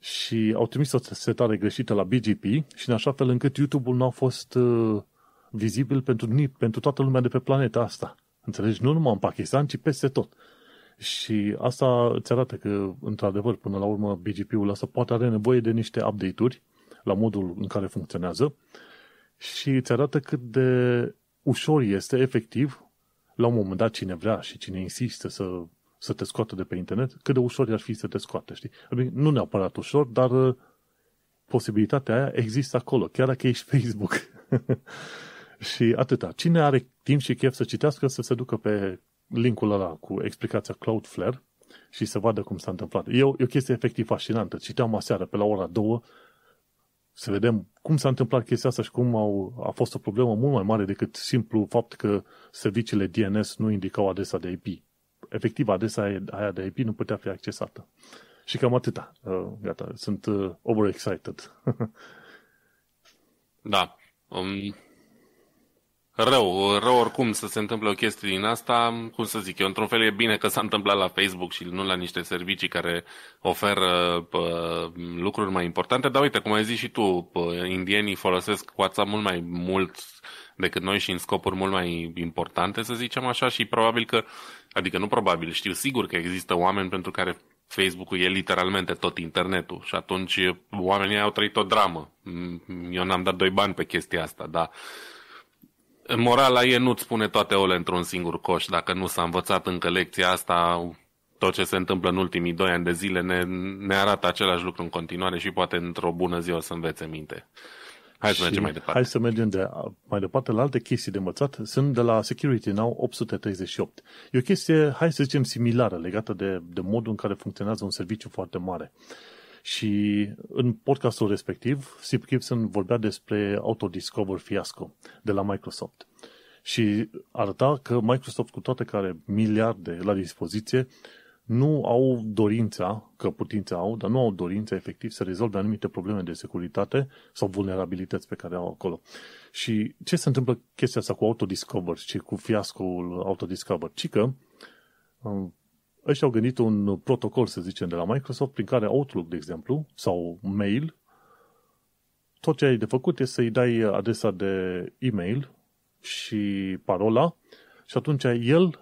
și au trimis o setare greșită la BGP și în așa fel încât YouTube-ul nu a fost uh, vizibil pentru, pentru toată lumea de pe planeta asta. Înțelegi? Nu numai în Pakistan, ci peste tot. Și asta îți arată că, într-adevăr, până la urmă, BGP-ul ăsta poate are nevoie de niște update-uri la modul în care funcționează și îți arată cât de ușor este, efectiv, la un moment dat cine vrea și cine insistă să, să te scoată de pe internet, cât de ușor ar fi să te scoată, știi? Adică nu neapărat ușor, dar uh, posibilitatea aia există acolo, chiar dacă ești Facebook. și atâta. Cine are timp și chef să citească, să se ducă pe linkul ăla cu explicația Cloudflare și să vadă cum s-a întâmplat. E o, e o chestie efectiv fascinantă. Citeam aseară pe la ora 2 să vedem cum s-a întâmplat chestia asta și cum au, a fost o problemă mult mai mare decât simplu fapt că serviciile DNS nu indicau adresa de IP. Efectiv, adresa aia de IP nu putea fi accesată. Și cam atâta. Uh, gata, sunt uh, overexcited. da. Um, rău, rău oricum să se întâmple o chestie din asta, cum să zic eu, într-un fel e bine că s-a întâmplat la Facebook și nu la niște servicii care oferă pă, lucruri mai importante, dar uite, cum ai zis și tu, pă, indienii folosesc WhatsApp mult mai mult decât noi și în scopuri mult mai importante, să zicem așa, și probabil că, adică nu probabil, știu sigur că există oameni pentru care Facebook-ul e literalmente tot internetul și atunci oamenii au trăit o dramă. Mm, mm, eu n-am dat doi bani pe chestia asta, dar morala e nu-ți pune toate ole într-un singur coș. Dacă nu s-a învățat încă lecția asta, tot ce se întâmplă în ultimii doi ani de zile ne, ne arată același lucru în continuare și poate într-o bună zi o să învețe minte. Hai să mergem mai departe. Hai să mergem de, mai departe la alte chestii de învățat. Sunt de la Security Now 838. E o chestie, hai să zicem, similară, legată de, de modul în care funcționează un serviciu foarte mare. Uh, și în podcastul respectiv, Sip Gibson vorbea despre Autodiscover Fiasco de la Microsoft. Și arăta că Microsoft, cu toate care miliarde la dispoziție, nu au dorința, că putința au, dar nu au dorința efectiv să rezolve anumite probleme de securitate sau vulnerabilități pe care au acolo. Și ce se întâmplă chestia asta cu Autodiscover și cu fiascul Autodiscover? Ci că um, ăștia au gândit un protocol, să zicem, de la Microsoft, prin care Outlook, de exemplu, sau Mail, tot ce ai de făcut este să-i dai adresa de e-mail și parola și atunci el,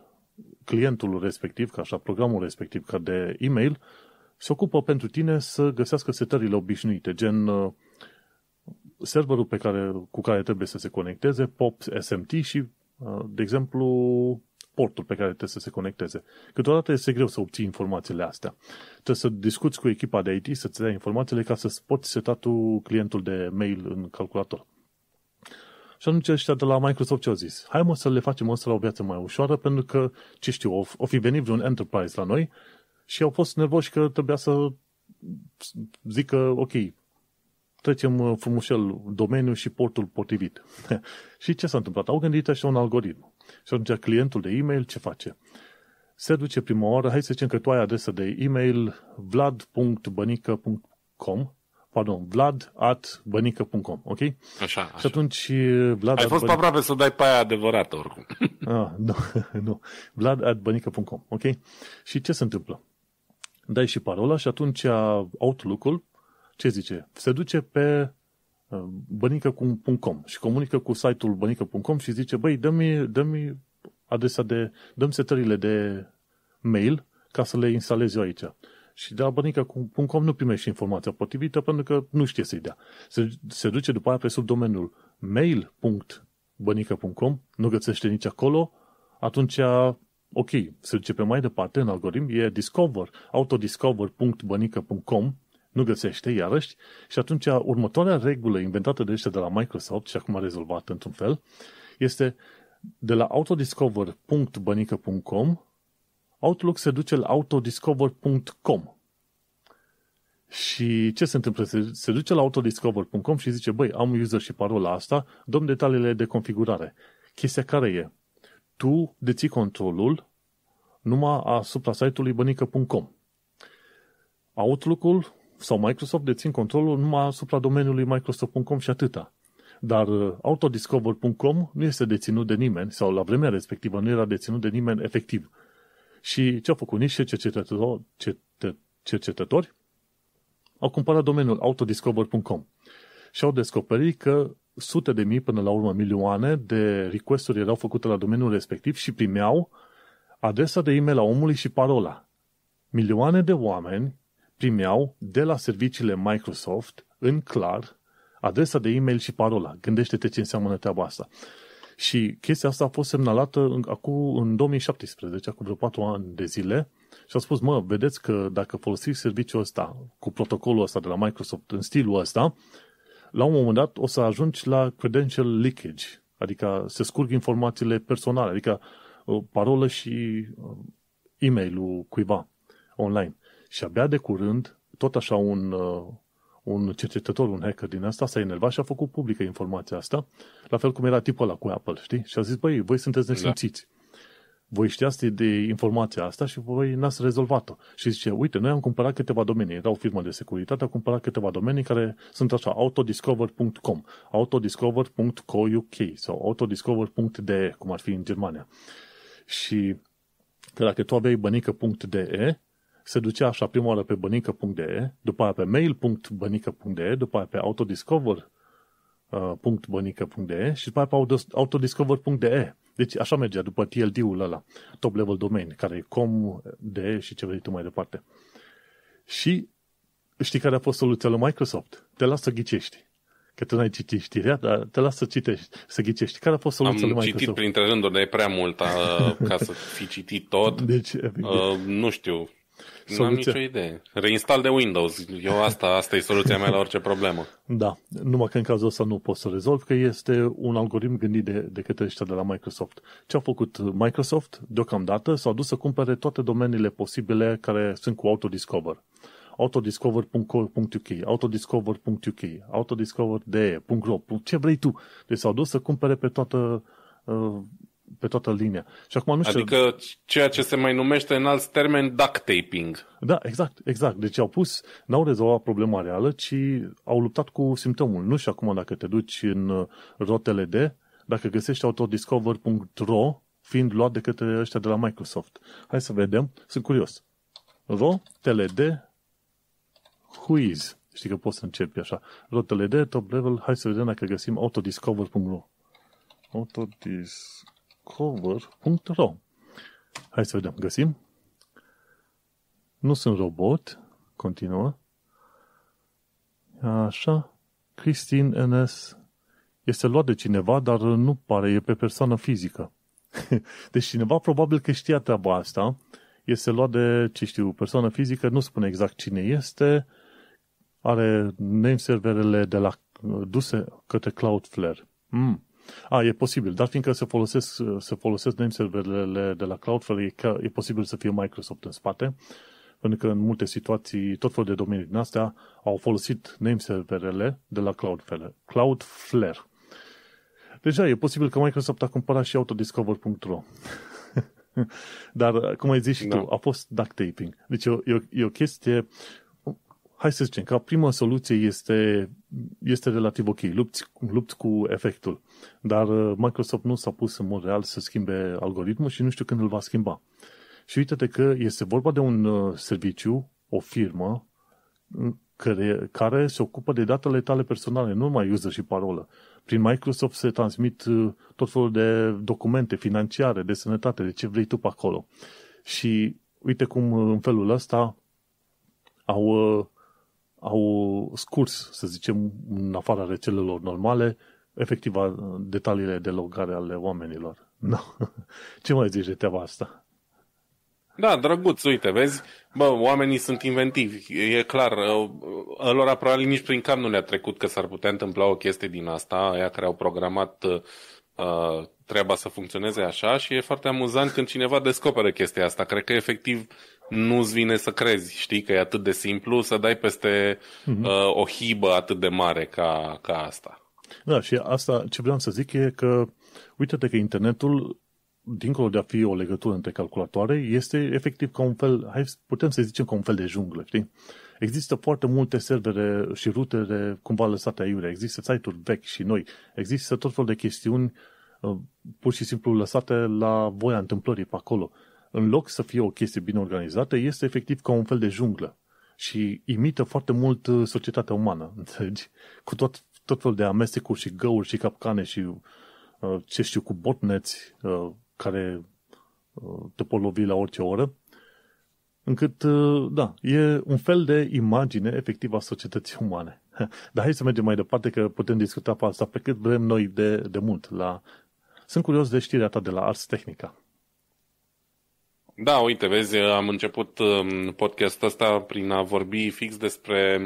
clientul respectiv, ca așa, programul respectiv ca de e-mail, se ocupă pentru tine să găsească setările obișnuite, gen uh, serverul pe care, cu care trebuie să se conecteze, POP SMT și, uh, de exemplu, portul pe care trebuie să se conecteze. Câteodată este greu să obții informațiile astea. Trebuie să discuți cu echipa de IT să-ți dea informațiile ca să poți seta tu clientul de mail în calculator. Și atunci ăștia de la Microsoft ce au zis? Hai mă să le facem să la o viață mai ușoară, pentru că, ce știu, o fi venit vreun enterprise la noi și au fost nervoși că trebuia să zică, ok, trecem uh, frumușel domeniul și portul potrivit. și ce s-a întâmplat? Au gândit așa un algoritm. Și atunci clientul de e-mail ce face? Se duce prima oară, hai să zicem că tu ai adresa de e-mail vlad.bănică.com pardon, vlad at bănică.com, ok? Așa, așa. Și atunci vlad Ai fost aproape să dai pe aia adevărată oricum. ah, nu, nu. vlad at bănică.com, ok? Și ce se întâmplă? Dai și parola și atunci Outlook-ul, ce zice? Se duce pe Uh, bănică cu .com și comunică cu site-ul bănică.com și zice, băi, dă-mi, dă-mi adresa de, dă setările de mail ca să le instalez eu aici. Și de la .com nu primești informația potrivită pentru că nu știe să-i dea. Se, se duce după aia pe subdomenul mail.bănică.com, nu găsește nici acolo, atunci ok, se duce pe mai departe în algoritm, e discover, autodiscover.bănică.com nu găsește iarăși și atunci următoarea regulă inventată de ăștia de la Microsoft și acum rezolvată într-un fel este de la autodiscover.banica.com. Outlook se duce la autodiscover.com și ce se întâmplă? Se, se duce la autodiscover.com și zice, băi, am user și parola asta, dăm detaliile de configurare. Chestia care e? Tu deții controlul numai asupra site-ului bănică.com. Outlook-ul sau Microsoft dețin controlul numai asupra domeniului Microsoft.com și atâta. Dar uh, autodiscover.com nu este deținut de nimeni, sau la vremea respectivă nu era deținut de nimeni efectiv. Și ce au făcut niște cercetători, cercetători? Au cumpărat domeniul autodiscover.com și au descoperit că sute de mii până la urmă milioane de requesturi erau făcute la domeniul respectiv și primeau adresa de e-mail a omului și parola. Milioane de oameni primeau de la serviciile Microsoft, în clar, adresa de e-mail și parola. Gândește-te ce înseamnă treaba asta. Și chestia asta a fost semnalată în, acum în 2017, acum vreo 4 ani de zile, și a spus, mă, vedeți că dacă folosiți serviciul ăsta cu protocolul ăsta de la Microsoft în stilul ăsta, la un moment dat o să ajungi la credential leakage, adică se scurg informațiile personale, adică uh, parolă și uh, e-mail-ul cuiva online. Și abia de curând, tot așa un, uh, un cercetător, un hacker din asta s-a enervat și a făcut publică informația asta, la fel cum era tipul ăla cu Apple, știi? Și a zis, băi, voi sunteți da. nesimțiți. Da. Voi știați de informația asta și voi n-ați rezolvat-o. Și zice, uite, noi am cumpărat câteva domenii. Era o firmă de securitate, a cumpărat câteva domenii care sunt așa, autodiscover.com, autodiscover.co.uk sau autodiscover.de, cum ar fi în Germania. Și că dacă tu aveai bănică.de, se ducea așa prima oară pe bănică.de, după aia pe mail.bănică.de, după aia pe autodiscover.bănică.de uh, și după aia pe autodiscover.de. Deci așa mergea după TLD-ul ăla, top level domain, care e com, de și ce vrei tu mai departe. Și știi care a fost soluția la Microsoft? Te las să ghicești. Că tu n-ai citit știrea, dar te las să citești, să ghicești. Care a fost soluția Am lui Microsoft? Am citit printre rânduri, dar e prea mult a, uh, ca să fi citit tot. Deci, uh, nu știu, nu am nicio idee. Reinstal de Windows. Eu asta, asta e soluția mea la orice problemă. Da, numai că în cazul ăsta nu pot să rezolv, că este un algoritm gândit de, de către ăștia de la Microsoft. Ce a făcut Microsoft? Deocamdată s-au dus să cumpere toate domeniile posibile care sunt cu Autodiscover autodiscover.co.uk, autodiscover.uk, autodiscover.de.ro, ce vrei tu. Deci s-au dus să cumpere pe toată uh, pe toată linia. Și acum nu știu... Adică ceea ce se mai numește în alți termeni duct taping. Da, exact, exact. Deci au pus, n-au rezolvat problema reală, ci au luptat cu simptomul. Nu și acum dacă te duci în uh, rotele de, dacă găsești autodiscover.ro fiind luat de către ăștia de la Microsoft. Hai să vedem, sunt curios. Ro, TLD, quiz. Știi că poți să începi așa. Ro, TLD, top level, hai să vedem dacă găsim autodiscover.ro. Autodis clover.ro Hai să vedem, găsim. Nu sunt robot, continuă. Așa, Christine N.S. este luat de cineva, dar nu pare, e pe persoană fizică. Deci cineva probabil că știa treaba asta, este luat de, ce știu, persoană fizică, nu spune exact cine este, are name serverele de la, duse către Cloudflare. Mm. A, e posibil, dar fiindcă se folosesc, se folosesc name serverele de la Cloudflare, e, ca, e posibil să fie Microsoft în spate, pentru că în multe situații, tot felul de domenii din astea, au folosit name serverele de la Cloudflare. Cloudflare. Deja e posibil că Microsoft a cumpărat și autodiscover.ro. Dar, cum ai zis și da. tu, a fost duct taping. Deci e o, e o chestie hai să zicem, ca prima soluție este, este relativ ok, lupți, lupți cu efectul. Dar uh, Microsoft nu s-a pus în mod real să schimbe algoritmul și nu știu când îl va schimba. Și uite-te că este vorba de un uh, serviciu, o firmă, care, care se ocupă de datele tale personale, nu numai user și parolă. Prin Microsoft se transmit uh, tot felul de documente financiare, de sănătate, de ce vrei tu pe acolo. Și uite cum în felul ăsta au au scurs, să zicem, în afara rețelelor normale, efectiv detaliile de logare ale oamenilor. No. Da. Ce mai zici de treaba asta? Da, drăguț, uite, vezi, bă, oamenii sunt inventivi, e clar, ă, lor probabil nici prin cap nu le-a trecut că s-ar putea întâmpla o chestie din asta, aia care au programat uh, treaba să funcționeze așa și e foarte amuzant când cineva descoperă chestia asta, cred că efectiv nu-ți vine să crezi, știi, că e atât de simplu să dai peste uh-huh. uh, o hibă atât de mare ca, ca asta. Da, și asta ce vreau să zic e că, uite-te că internetul, dincolo de a fi o legătură între calculatoare, este efectiv ca un fel, hai, putem să zicem ca un fel de junglă, știi? Există foarte multe servere și rutere cumva lăsate aiurea, există site-uri vechi și noi, există tot felul de chestiuni uh, pur și simplu lăsate la voia întâmplării pe acolo în loc să fie o chestie bine organizată, este efectiv ca un fel de junglă și imită foarte mult uh, societatea umană, înțelegi? Cu tot, tot felul de amestecuri și găuri și capcane și uh, ce știu, cu botneți uh, care te pot lovi la orice oră, încât, da, e un fel de imagine efectivă a societății umane. Dar hai să mergem mai departe, că putem discuta pe asta pe cât vrem noi de, de mult. La... Sunt curios de știrea ta de la Ars Technica. Da, uite, vezi, am început um, podcastul ăsta prin a vorbi fix despre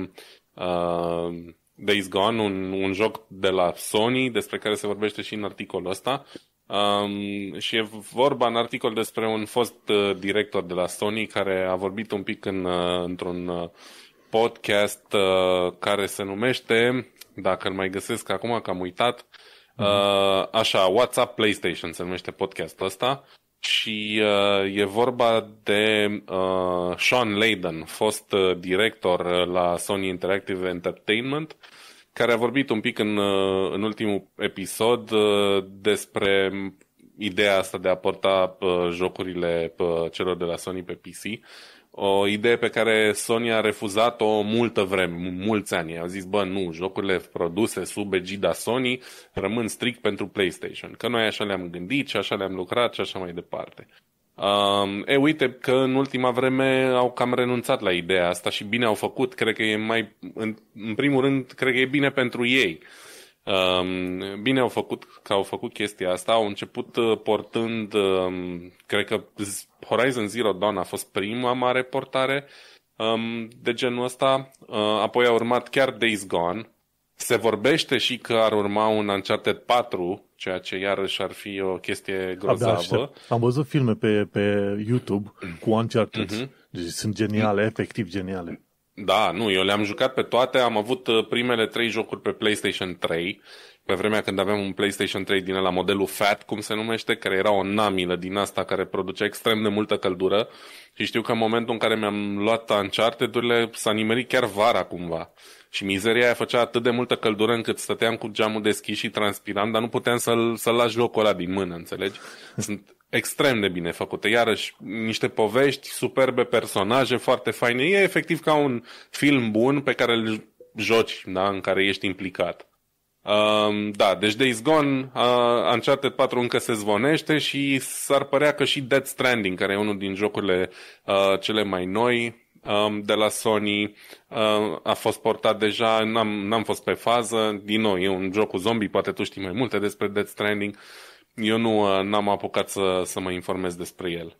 uh, Days Gone, un, un joc de la Sony despre care se vorbește și în articolul ăsta. Um, și e vorba în articol despre un fost uh, director de la Sony care a vorbit un pic în, uh, într-un uh, podcast uh, care se numește, dacă îl mai găsesc acum că am uitat, mhm. uh, mm-hmm. așa, WhatsApp PlayStation se numește podcastul ăsta. Uh, și uh, e vorba de uh, Sean Layden, fost uh, director uh, la Sony Interactive Entertainment, care a vorbit un pic în, uh, în ultimul episod uh, despre ideea asta de a porta uh, jocurile uh, celor de la Sony pe PC o idee pe care Sony a refuzat-o multă vreme, mulți ani. Au zis, bă, nu, jocurile produse sub egida Sony rămân strict pentru PlayStation, că noi așa le-am gândit și așa le-am lucrat și așa mai departe. Um, e, uite că în ultima vreme au cam renunțat la ideea asta și bine au făcut. Cred că e mai, în, în primul rând, cred că e bine pentru ei. Uh, Bine au făcut că au făcut chestia asta. Au început uh, portând, um, cred că Horizon Zero Dawn a fost prima mare portare um, de genul ăsta. Uh, apoi a urmat chiar Days Gone. Se vorbește și că ar urma un Uncharted 4, ceea ce iarăși ar fi o chestie grozavă. Am văzut filme pe, pe YouTube cu Uncharted. Uh-huh. Deci sunt geniale, efectiv geniale. Da, nu, eu le-am jucat pe toate, am avut uh, primele trei jocuri pe PlayStation 3, pe vremea când aveam un PlayStation 3 din la modelul Fat, cum se numește, care era o namilă din asta care producea extrem de multă căldură și știu că în momentul în care mi-am luat Uncharted-urile s-a nimerit chiar vara cumva. Și mizeria aia făcea atât de multă căldură încât stăteam cu geamul deschis și transpiram, dar nu puteam să-l, să-l las jocul ăla din mână, înțelegi? Sunt extrem de bine făcute. Iarăși, niște povești, superbe personaje, foarte faine. E efectiv ca un film bun pe care îl joci, da? în care ești implicat. Uh, da, deci Days Gone, uh, Uncharted 4 încă se zvonește și s-ar părea că și Dead Stranding, care e unul din jocurile uh, cele mai noi um, de la Sony, uh, a fost portat deja, n-am, n-am fost pe fază, din nou, e un joc cu zombie, poate tu știi mai multe despre Dead Stranding, uh, eu nu uh, n-am apucat să, să mă informez despre el.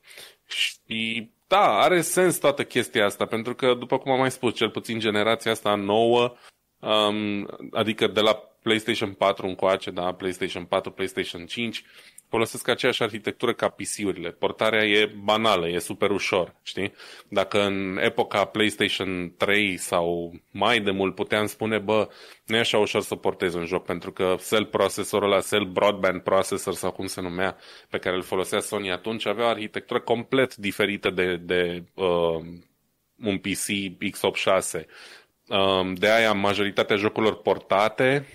Și da, are sens toată chestia asta, pentru că, după cum am mai spus, cel puțin generația asta nouă, um, adică de la PlayStation 4 încoace, da, PlayStation 4, PlayStation 5, folosesc aceeași arhitectură ca PC-urile. Portarea e banală, e super ușor, știi? Dacă în epoca PlayStation 3 sau mai de mult puteam spune, bă, nu e așa ușor să portez un joc, pentru că cel procesorul ăla, cel broadband processor sau cum se numea, pe care îl folosea Sony atunci, avea o arhitectură complet diferită de, de uh, un PC x86. Uh, de aia majoritatea jocurilor portate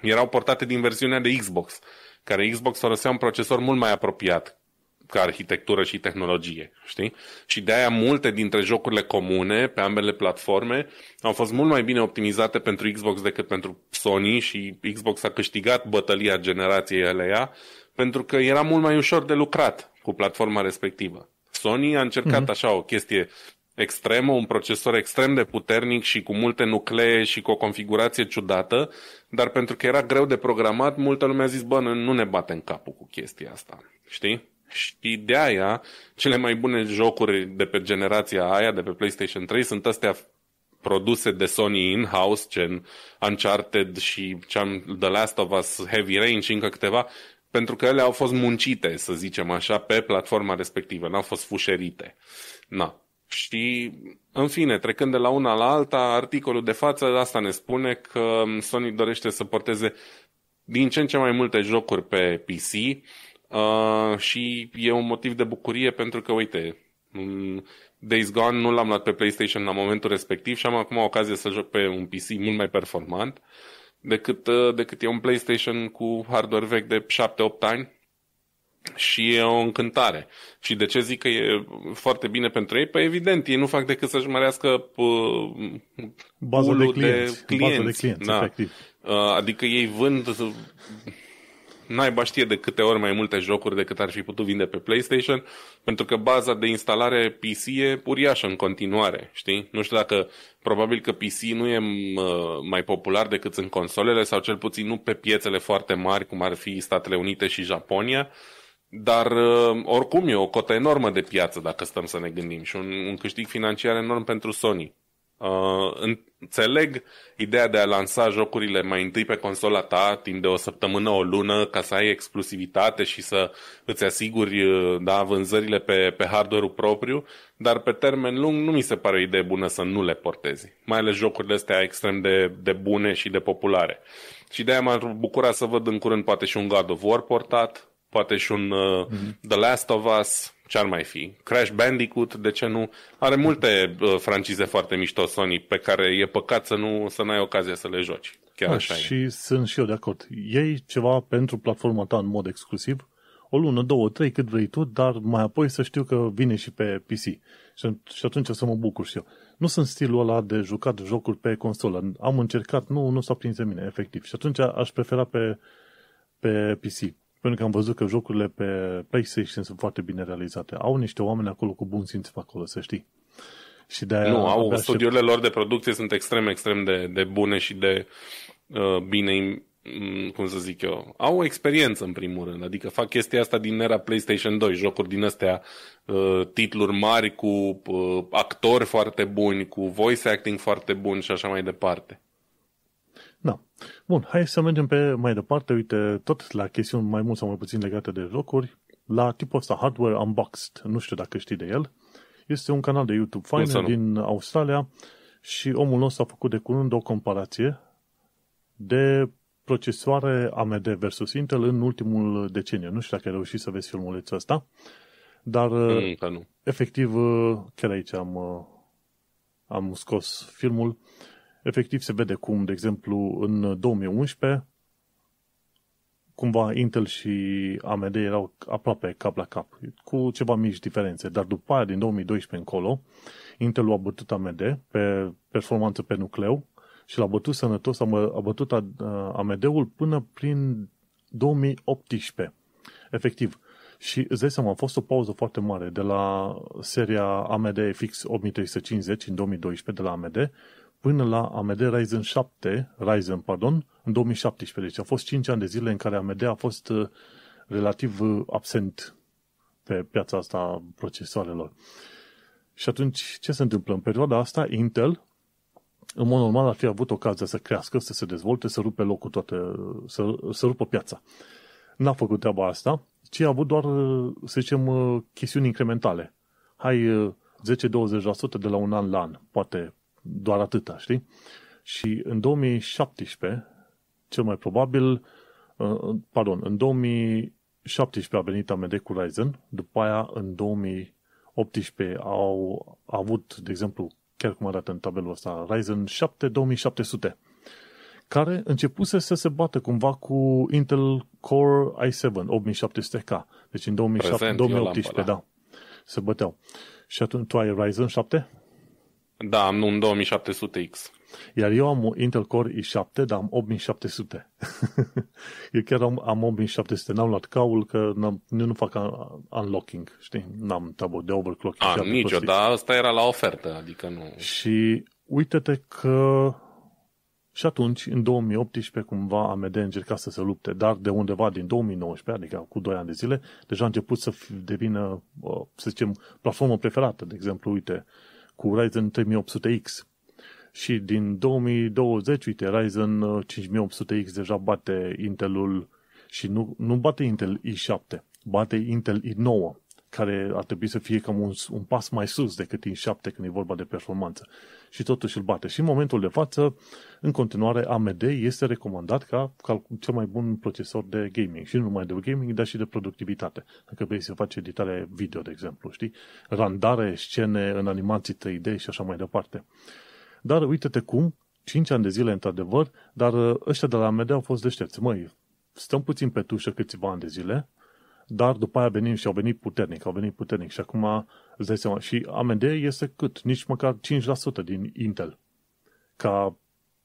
erau portate din versiunea de Xbox care Xbox folosea un procesor mult mai apropiat ca arhitectură și tehnologie, știi? Și de aia multe dintre jocurile comune pe ambele platforme au fost mult mai bine optimizate pentru Xbox decât pentru Sony și Xbox a câștigat bătălia generației alea pentru că era mult mai ușor de lucrat cu platforma respectivă. Sony a încercat mm-hmm. așa o chestie extremă, un procesor extrem de puternic și cu multe nuclee și cu o configurație ciudată, dar pentru că era greu de programat, multă lume a zis, bă, nu ne în capul cu chestia asta, știi? Și de aia, cele mai bune jocuri de pe generația aia, de pe PlayStation 3, sunt astea produse de Sony in-house, gen Uncharted și The Last of Us, Heavy Rain și încă câteva, pentru că ele au fost muncite, să zicem așa, pe platforma respectivă, n-au fost fușerite. Na, și, în fine, trecând de la una la alta, articolul de față asta ne spune că um, Sony dorește să porteze din ce în ce mai multe jocuri pe PC uh, și e un motiv de bucurie pentru că, uite, Days Gone nu l-am luat pe PlayStation la momentul respectiv și am acum ocazie să joc pe un PC mult mai performant decât, uh, decât e un PlayStation cu hardware vechi de 7-8 ani și e o încântare. Și de ce zic că e foarte bine pentru ei? Păi evident, ei nu fac decât să-și mărească baza de clienți. De clienți. Baza de clienți da. efectiv. Uh, adică ei vând uh, naiba știe de câte ori mai multe jocuri decât ar fi putut vinde pe PlayStation, pentru că baza de instalare PC e uriașă în continuare, știi? Nu știu dacă, probabil că PC nu e uh, mai popular decât în consolele sau cel puțin nu pe piețele foarte mari, cum ar fi Statele Unite și Japonia, dar uh, oricum e o cotă enormă de piață dacă stăm să ne gândim și un, un câștig financiar enorm pentru Sony. Uh, înțeleg ideea de a lansa jocurile mai întâi pe consola ta timp de o săptămână, o lună, ca să ai exclusivitate și să îți asiguri uh, da, vânzările pe, pe hardware-ul propriu, dar pe termen lung nu mi se pare o idee bună să nu le portezi, mai ales jocurile astea extrem de, de bune și de populare. Și de-aia m-ar bucura să văd în curând poate și un God of War portat, poate și un uh, mm-hmm. The Last of Us, ce ar mai fi? Crash Bandicoot, de ce nu? Are multe uh, francize foarte mișto Sony pe care e păcat să nu să n-ai ocazia să le joci. Chiar da, așa și e. sunt și eu de acord. Ei ceva pentru platforma ta în mod exclusiv, o lună, două, trei, cât vrei tu, dar mai apoi să știu că vine și pe PC. Și atunci o să mă bucur și eu. Nu sunt stilul ăla de jucat jocuri pe consolă. Am încercat, nu, nu s-a prins de mine, efectiv. Și atunci aș prefera pe, pe PC. Pentru că am văzut că jocurile pe PlayStation sunt foarte bine realizate. Au niște oameni acolo cu bun simț pe acolo, să știi. Și de nu, au studiurile lor de producție sunt extrem, extrem de, de bune și de uh, bine, cum să zic eu, au experiență în primul rând. Adică fac chestia asta din era PlayStation 2, jocuri din astea, uh, titluri mari cu uh, actori foarte buni, cu voice acting foarte bun și așa mai departe. Da. Bun, hai să mergem pe mai departe, uite, tot la chestiuni mai mult sau mai puțin legate de jocuri, la tipul ăsta, Hardware Unboxed, nu știu dacă știi de el, este un canal de YouTube fain din Australia și omul nostru a făcut de curând o comparație de procesoare AMD versus Intel în ultimul deceniu. Nu știu dacă ai reușit să vezi filmulețul ăsta, dar mm, nu. efectiv uh, chiar aici am, uh, am scos filmul Efectiv se vede cum, de exemplu, în 2011, cumva Intel și AMD erau aproape cap la cap, cu ceva mici diferențe, dar după aia, din 2012 încolo, Intel a bătut AMD pe performanță pe nucleu și l-a bătut sănătos, a bătut AMD-ul până prin 2018, efectiv. Și îți dai seama, a fost o pauză foarte mare de la seria AMD FX 8350 în 2012 de la AMD până la AMD Ryzen 7, Ryzen, pardon, în 2017. Deci a fost 5 ani de zile în care AMD a fost uh, relativ uh, absent pe piața asta procesoarelor. Și atunci, ce se întâmplă? În perioada asta, Intel, în mod normal, ar fi avut ocazia să crească, să se dezvolte, să rupe locul toate, să, să rupă piața. N-a făcut treaba asta, ci a avut doar, uh, să zicem, chestiuni incrementale. Hai, 10-20% de la un an la an, poate doar atâta, știi? Și în 2017, cel mai probabil, uh, uh, pardon, în 2017 a venit AMD cu Ryzen, după aia în 2018 au avut, de exemplu, chiar cum arată în tabelul ăsta, Ryzen 7 2700, care începuse să se bată cumva cu Intel Core i7 8700K. Deci în 2007, Prezent, 2018, da. da, se băteau. Și atunci tu ai Ryzen 7? Da, am un 2700X. Iar eu am Intel Core i7, dar am 8700. eu chiar am, am 8700, n-am luat caul că n-am, eu nu fac unlocking, știi? N-am treabă de overclocking. A, nicio, dar asta era la ofertă, adică nu... Și uite-te că și atunci, în 2018, cumva AMD încerca să se lupte, dar de undeva din 2019, adică cu 2 ani de zile, deja a început să devină, uh, să zicem, platformă preferată. De exemplu, uite, cu Ryzen 3800X. Și din 2020, uite, Ryzen 5800X uh, deja bate Intelul și nu, nu bate Intel i7, bate Intel i9 care ar trebui să fie cam un, un pas mai sus decât în 7 când e vorba de performanță. Și totuși îl bate. Și în momentul de față, în continuare, AMD este recomandat ca, ca cel mai bun procesor de gaming. Și nu numai de gaming, dar și de productivitate. Dacă vrei să faci editare video, de exemplu, știi? Randare, scene în animații 3D și așa mai departe. Dar uite-te cum, 5 ani de zile, într-adevăr, dar ă, ăștia de la AMD au fost deștepți. Măi, stăm puțin pe tușă câțiva ani de zile, dar după aia venim și au venit puternic, au venit puternic și acum îți dai seama. Și AMD este cât? Nici măcar 5% din Intel ca,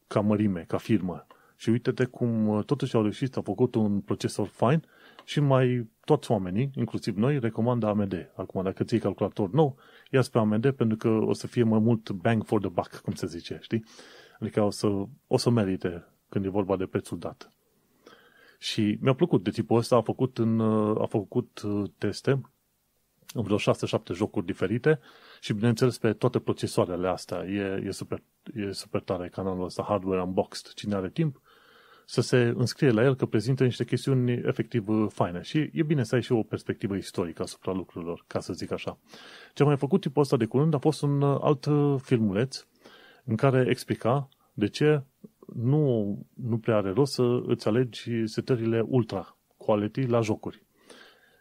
ca mărime, ca firmă. Și uite-te cum uh, totuși au reușit, au făcut un procesor fain și mai toți oamenii, inclusiv noi, recomandă AMD. Acum, dacă ții calculator nou, ia pe AMD pentru că o să fie mai mult bang for the buck, cum se zice, știi? Adică o să, o să merite când e vorba de prețul dat. Și mi-a plăcut de tipul ăsta, a făcut, în, uh, a făcut uh, teste în vreo 6-7 jocuri diferite și bineînțeles pe toate procesoarele astea. E, e, super, e super tare canalul ăsta, Hardware Unboxed. Cine are timp să se înscrie la el că prezintă niște chestiuni efectiv uh, faine și e bine să ai și o perspectivă istorică asupra lucrurilor, ca să zic așa. Ce am mai făcut tipul ăsta de curând a fost un alt filmuleț în care explica de ce nu, nu prea are rost să îți alegi setările ultra quality la jocuri.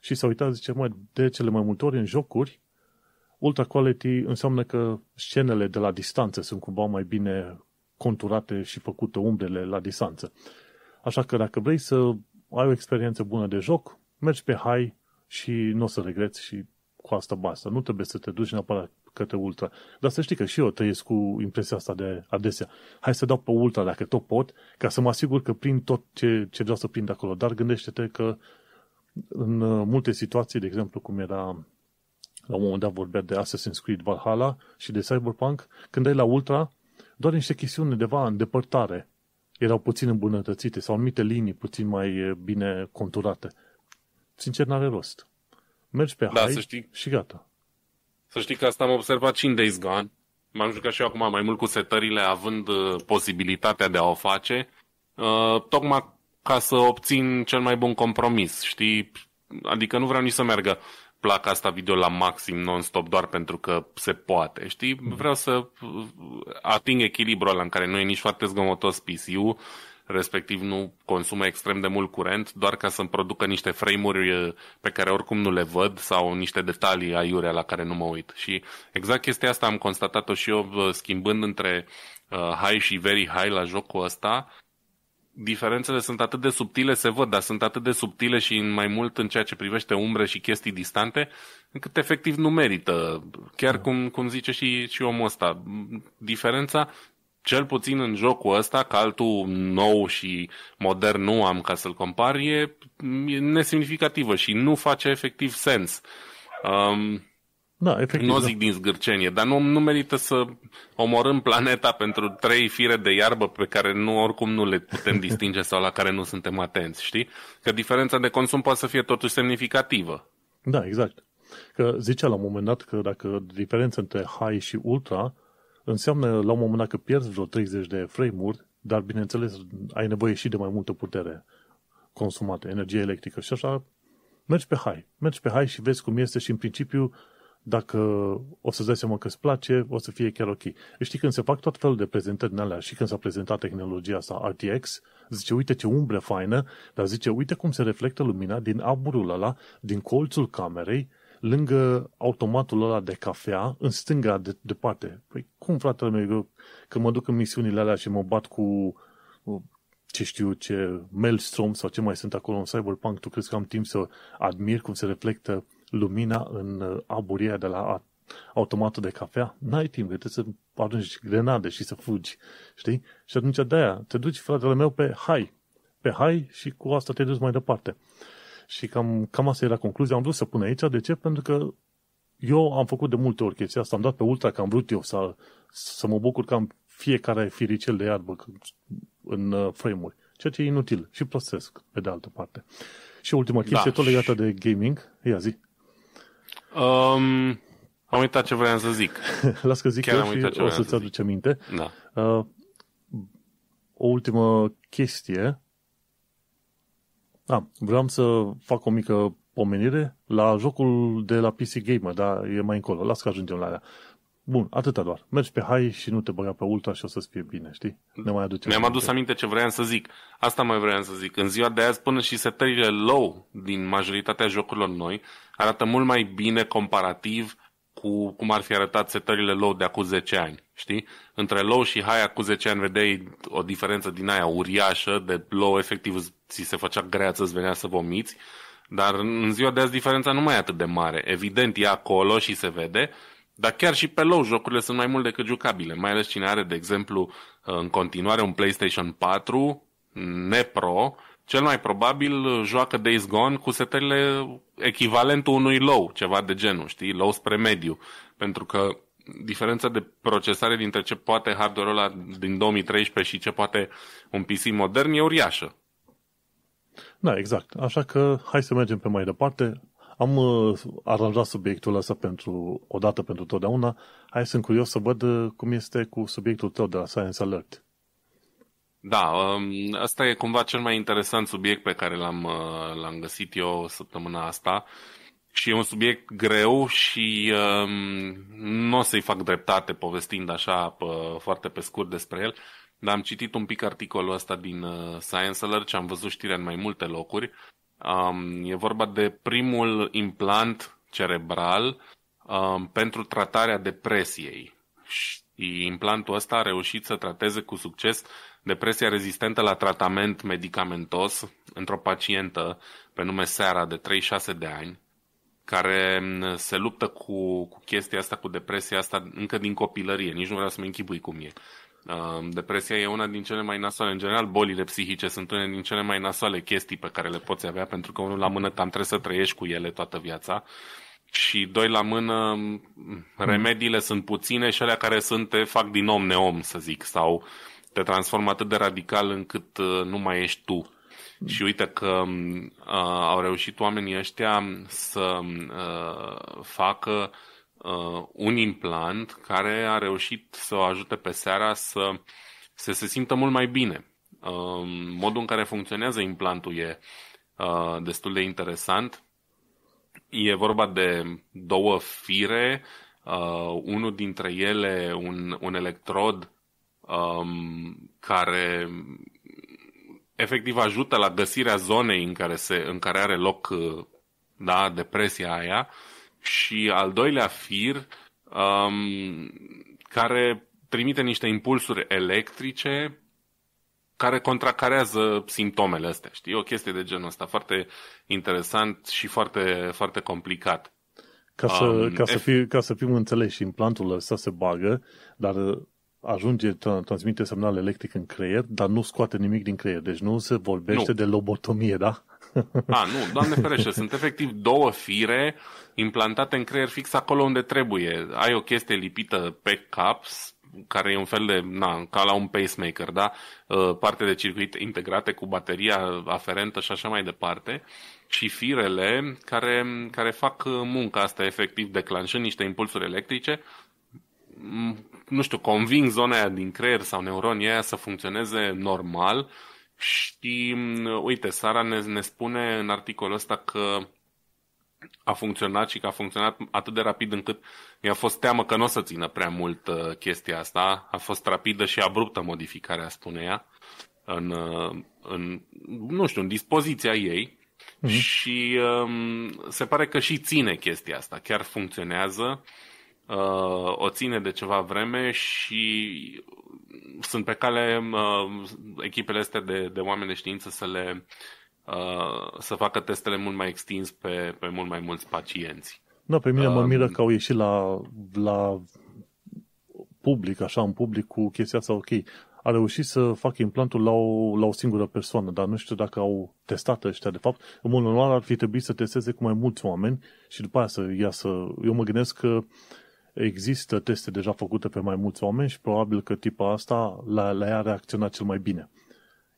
Și s-a uitat, zice, mai de cele mai multe ori în jocuri, ultra quality înseamnă că scenele de la distanță sunt cumva mai bine conturate și făcute umbrele la distanță. Așa că dacă vrei să ai o experiență bună de joc, mergi pe high și nu o să regreți și cu asta basta. Nu trebuie să te duci neapărat către ultra. Dar să știi că și eu trăiesc cu impresia asta de adesea. Hai să dau pe ultra dacă tot pot, ca să mă asigur că prind tot ce, ce vreau să prind acolo. Dar gândește-te că în uh, multe situații, de exemplu cum era la un moment dat vorbea de Assassin's Creed Valhalla și de Cyberpunk, când ai la ultra, doar niște chestiuni undeva în depărtare erau puțin îmbunătățite sau anumite linii puțin mai uh, bine conturate. Sincer, n-are rost. Mergi pe da, high să știi. și gata. Să știi că asta am observat și în Days Gone. M-am jucat și eu acum mai mult cu setările, având uh, posibilitatea de a o face, uh, tocmai ca să obțin cel mai bun compromis, știi? Adică nu vreau nici să meargă placa asta video la maxim non-stop doar pentru că se poate, știi? Vreau să uh, ating echilibrul ăla în care nu e nici foarte zgomotos PC-ul, respectiv nu consumă extrem de mult curent, doar ca să-mi producă niște frame-uri eh, pe care oricum nu le văd sau niște detalii aiurea la care nu mă uit. Și exact chestia asta am constatat-o și eu eh, schimbând între eh, high și very high la jocul ăsta, diferențele sunt atât de subtile, se văd, dar sunt atât de subtile și mai mult în ceea ce privește umbre și chestii distante, încât efectiv nu merită. Chiar da. cum, cum zice și, și omul ăsta, diferența cel puțin în jocul ăsta, că altul nou și modern nu am ca să-l compar, e, nesemnificativă și nu face efectiv sens. Um, da, efectiv, nu da. zic da. din zgârcenie, dar nu, nu merită să omorâm planeta pentru trei fire de iarbă pe care nu oricum nu le putem distinge sau la care nu suntem atenți, știi? Că diferența de consum poate să fie totuși semnificativă. Da, exact. Că zicea la un moment dat că dacă diferența între high și ultra înseamnă la un moment dat că pierzi vreo 30 de frame-uri, dar bineînțeles ai nevoie și de mai multă putere consumată, energie electrică și așa, mergi pe high, Mergi pe high și vezi cum este și în principiu dacă o să-ți dai seama că îți place, o să fie chiar ok. Știi, când se fac tot felul de prezentări din alea și când s-a prezentat tehnologia asta RTX, zice, uite ce umbră faină, dar zice, uite cum se reflectă lumina din aburul ăla, din colțul camerei, lângă automatul ăla de cafea, în stânga, de, departe. Păi cum, fratele meu, că mă duc în misiunile alea și mă bat cu uh, ce știu ce, Maelstrom sau ce mai sunt acolo în Cyberpunk, tu crezi că am timp să admir cum se reflectă lumina în uh, aburia de la automatul de cafea? N-ai timp, trebuie să arunci grenade și să fugi, știi? Și atunci de-aia te duci, fratele meu, pe hai, pe hai și cu asta te duci mai departe. Și cam, cam asta era concluzia. Am vrut să pun aici. De ce? Pentru că eu am făcut de multe ori chestia asta. Am dat pe ultra că am vrut eu să, să mă bucur că am fiecare firicel de iarbă în uh, frame-uri. Ceea ce e inutil și prostesc, pe de altă parte. Și ultima da. chestie, da. tot legată de gaming. Ia zi. Um, am uitat ce vreau să zic. Las că zic Chiar eu și o să-ți aduce minte. Da. Uh, o ultimă chestie da, vreau să fac o mică pomenire la jocul de la PC Gamer, dar e mai încolo. Las că ajungem la aia. Bun, atâta doar. Mergi pe high și nu te băga pe ultra și o să-ți fie bine, știi? Ne mai aduce Mi-am adus aminte ce vreau să zic. Asta mai vreau să zic. În ziua de azi, până și setările low din majoritatea jocurilor noi arată mult mai bine comparativ cu cum ar fi arătat setările low de acum 10 ani, știi? Între low și high acum 10 ani vedeai o diferență din aia uriașă, de low efectiv ți se făcea grea să-ți venea să vomiți, dar în ziua de azi diferența nu mai e atât de mare. Evident, e acolo și se vede, dar chiar și pe low jocurile sunt mai mult decât jucabile, mai ales cine are, de exemplu, în continuare un PlayStation 4, nepro, cel mai probabil joacă Days Gone cu setările echivalentul unui low, ceva de genul, știi, low spre mediu, pentru că diferența de procesare dintre ce poate hardware-ul ăla din 2013 și ce poate un PC modern e uriașă. Da, exact. Așa că hai să mergem pe mai departe. Am uh, aranjat subiectul ăsta pentru o dată pentru totdeauna. Hai, sunt curios să văd uh, cum este cu subiectul tău de la Science Alert. Da, asta um, e cumva cel mai interesant subiect pe care l-am, uh, l-am găsit eu săptămâna asta și e un subiect greu și um, nu o să-i fac dreptate povestind așa pă, foarte pe scurt despre el. Dar am citit un pic articolul ăsta din uh, Science Alert și am văzut știrea în mai multe locuri. Um, e vorba de primul implant cerebral um, pentru tratarea depresiei. Și implantul ăsta a reușit să trateze cu succes depresia rezistentă la tratament medicamentos într-o pacientă pe nume Seara de 36 de ani care um, se luptă cu, cu chestia asta, cu depresia asta încă din copilărie. Nici nu vreau să mă închipui cum e. Um, depresia e una din cele mai nasoale. În general, bolile psihice sunt una din cele mai nasoale chestii pe care le poți avea, pentru că unul la mână cam trebuie să trăiești cu ele toată viața și doi la mână, remediile mm. sunt puține și alea care sunt te fac din om neom, să zic, sau te transformă atât de radical încât uh, nu mai ești tu. Mm. Și uite că uh, au reușit oamenii ăștia să uh, facă uh, uh, un implant care a reușit să o ajute pe seara să, să se simtă mult mai bine. Uh, modul în care funcționează implantul e uh, destul de interesant. E vorba de două fire, uh, unul dintre ele un, un electrod um, care efectiv ajută la găsirea zonei în care, se, în care are loc uh, da, depresia aia uh, și al doilea fir um, care trimite niște impulsuri electrice care contracarează simptomele astea, știi? O chestie de genul ăsta, foarte interesant și foarte, foarte complicat. Ca să, um, ca, să fi, ca să fim înțeleși, implantul ăsta se bagă, dar uh, ajunge, transmite semnal electric în creier, dar nu scoate nimic din creier. Deci nu se vorbește nu. de lobotomie, da? A, nu, doamne ferește, sunt efectiv două fire implantate în creier fix acolo unde trebuie. Ai o chestie lipită pe cap, care e un fel de, na, ca la un pacemaker, da? Ă, parte de circuit integrate cu bateria aferentă și așa mai departe și firele care, care fac munca asta efectiv declanșând niște impulsuri electrice nu știu, conving zona aia din creier sau neuronii aia să funcționeze normal și uite, Sara ne, ne spune în articolul ăsta că a funcționat și că a funcționat atât de rapid încât mi-a fost teamă că nu o să țină prea mult uh, chestia asta. A fost rapidă și abruptă modificarea, spune ea, în, uh, în nu știu, în dispoziția ei. Mm-hmm. Și um, se pare că și ține chestia asta, chiar funcționează. Uh, uh, o ține de ceva vreme și sunt pe cale uh, echipele astea de, de oameni de știință să le uh, să facă testele mult mai extins pe, pe mult mai mulți pacienți. Da, pe mine uh, mă um, miră că au ieșit la, la public, așa, în public cu chestia asta, ok, a reușit să facă implantul la o, la o singură persoană, dar nu știu dacă au testat ăștia, de fapt. În mod normal ar fi trebuit să testeze cu mai mulți oameni și după aia să iasă. Eu mă gândesc că uh, există teste deja făcute pe mai mulți oameni și probabil că tipa asta la, la ea a reacționat cel mai bine.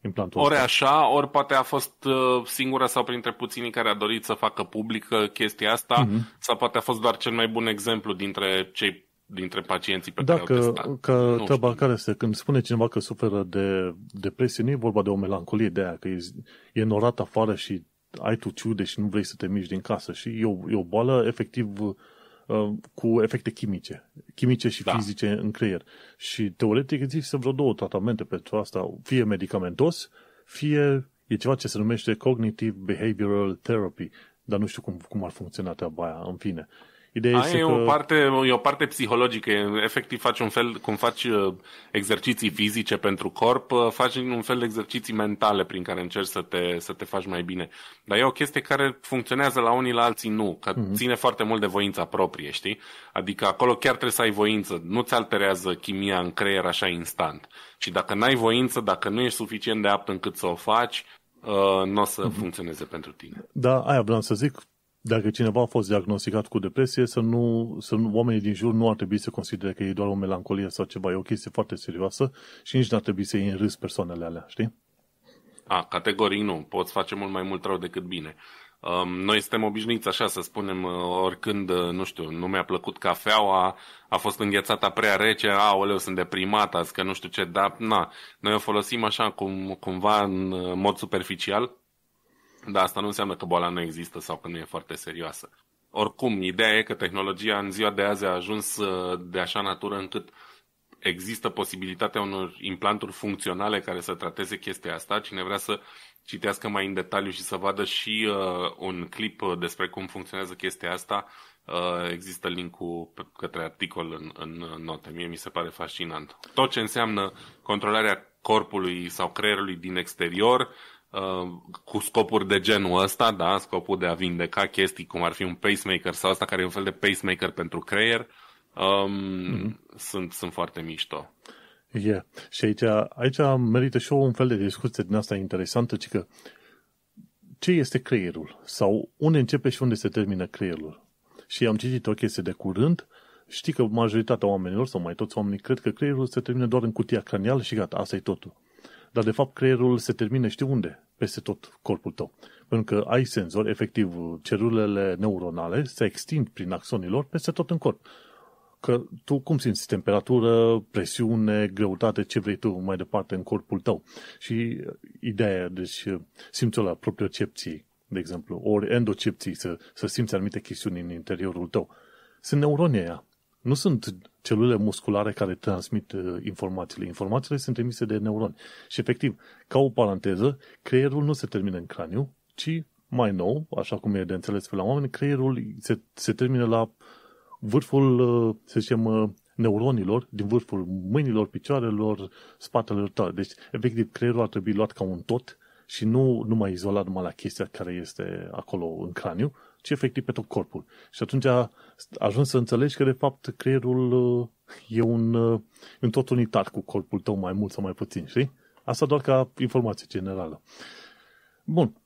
Implantul ori ăsta. așa, ori poate a fost uh, singura sau printre puținii care a dorit să facă publică chestia asta, mm-hmm. sau poate a fost doar cel mai bun exemplu dintre cei dintre pacienții pe da, care că, au testat. Că care este, când spune cineva că suferă de depresie, nu e vorba de o melancolie de aia, că e, e norat afară și ai tu ciude și nu vrei să te miști din casă și e o, e o boală efectiv uh, Uh, cu efecte chimice, chimice și da. fizice în creier. Și teoretic există vreo două tratamente pentru asta, fie medicamentos, fie e ceva ce se numește cognitive behavioral therapy, dar nu știu cum, cum ar funcționa treaba aia, în fine. Ideea Aia e, că... o parte, e o parte psihologică. Efectiv faci un fel, cum faci uh, exerciții fizice pentru corp, uh, faci un fel de exerciții mentale prin care încerci să te, să te faci mai bine. Dar e o chestie care funcționează la unii, la alții nu, că mm-hmm. ține foarte mult de voința proprie, știi? Adică acolo chiar trebuie să ai voință. Nu-ți alterează chimia în creier așa instant. Și dacă n-ai voință, dacă nu ești suficient de apt încât să o faci, uh, nu o să mm-hmm. funcționeze pentru tine. Da, aia vreau să zic dacă cineva a fost diagnosticat cu depresie, să nu, să nu, oamenii din jur nu ar trebui să considere că e doar o melancolie sau ceva, e o chestie foarte serioasă și nici nu ar trebui să iei în râs persoanele alea, știi? A, categoric nu. Poți face mult mai mult rău decât bine. Um, noi suntem obișnuiți așa să spunem uh, oricând, uh, nu știu, nu mi-a plăcut cafeaua, a fost înghețată prea rece, a, oleu, sunt deprimat azi, că nu știu ce, dar na, noi o folosim așa cum, cumva în uh, mod superficial, dar asta nu înseamnă că boala nu există sau că nu e foarte serioasă. Oricum, ideea e că tehnologia în ziua de azi a ajuns uh, de așa natură încât există posibilitatea unor implanturi funcționale care să trateze chestia asta. Cine vrea să citească mai în detaliu și să vadă și uh, un clip uh, despre cum funcționează chestia asta, uh, există linkul către articol în, în note. Mie mi se pare fascinant. Tot ce înseamnă controlarea corpului sau creierului din exterior, Uh, cu scopuri de genul ăsta, da, scopul de a vindeca chestii cum ar fi un pacemaker sau asta care e un fel de pacemaker pentru creier, um, mm-hmm. sunt, sunt foarte mișto. Yeah. Și aici, aici merită și un fel de discuție din asta interesantă, ci că ce este creierul? Sau unde începe și unde se termină creierul? Și am citit o chestie de curând, știi că majoritatea oamenilor, sau mai toți oamenii, cred că creierul se termină doar în cutia cranială și gata, asta e totul. Dar de fapt creierul se termină știi unde? peste tot corpul tău. Pentru că ai senzori, efectiv, celulele neuronale se extind prin axonilor peste tot în corp. Că tu cum simți temperatură, presiune, greutate, ce vrei tu mai departe în corpul tău. Și ideea, deci simți-o la propriocepții, de exemplu, ori endocepții, să, să simți anumite chestiuni în interiorul tău. Sunt neuronii aia. Nu sunt celule musculare care transmit uh, informațiile. Informațiile sunt emise de neuroni. Și efectiv, ca o paranteză, creierul nu se termină în craniu, ci mai nou, așa cum e de înțeles pe la oameni, creierul se, se termină la vârful, uh, să zicem, uh, neuronilor, din vârful mâinilor, picioarelor, spatelor tale. Da, deci, efectiv, creierul ar trebui luat ca un tot și nu numai izolat numai la chestia care este acolo în craniu, ci efectiv pe tot corpul. Și atunci ajungi să înțelegi că, de fapt, creierul uh, e un, în uh, tot unitar cu corpul tău, mai mult sau mai puțin, știi? Asta doar ca informație generală. Bun.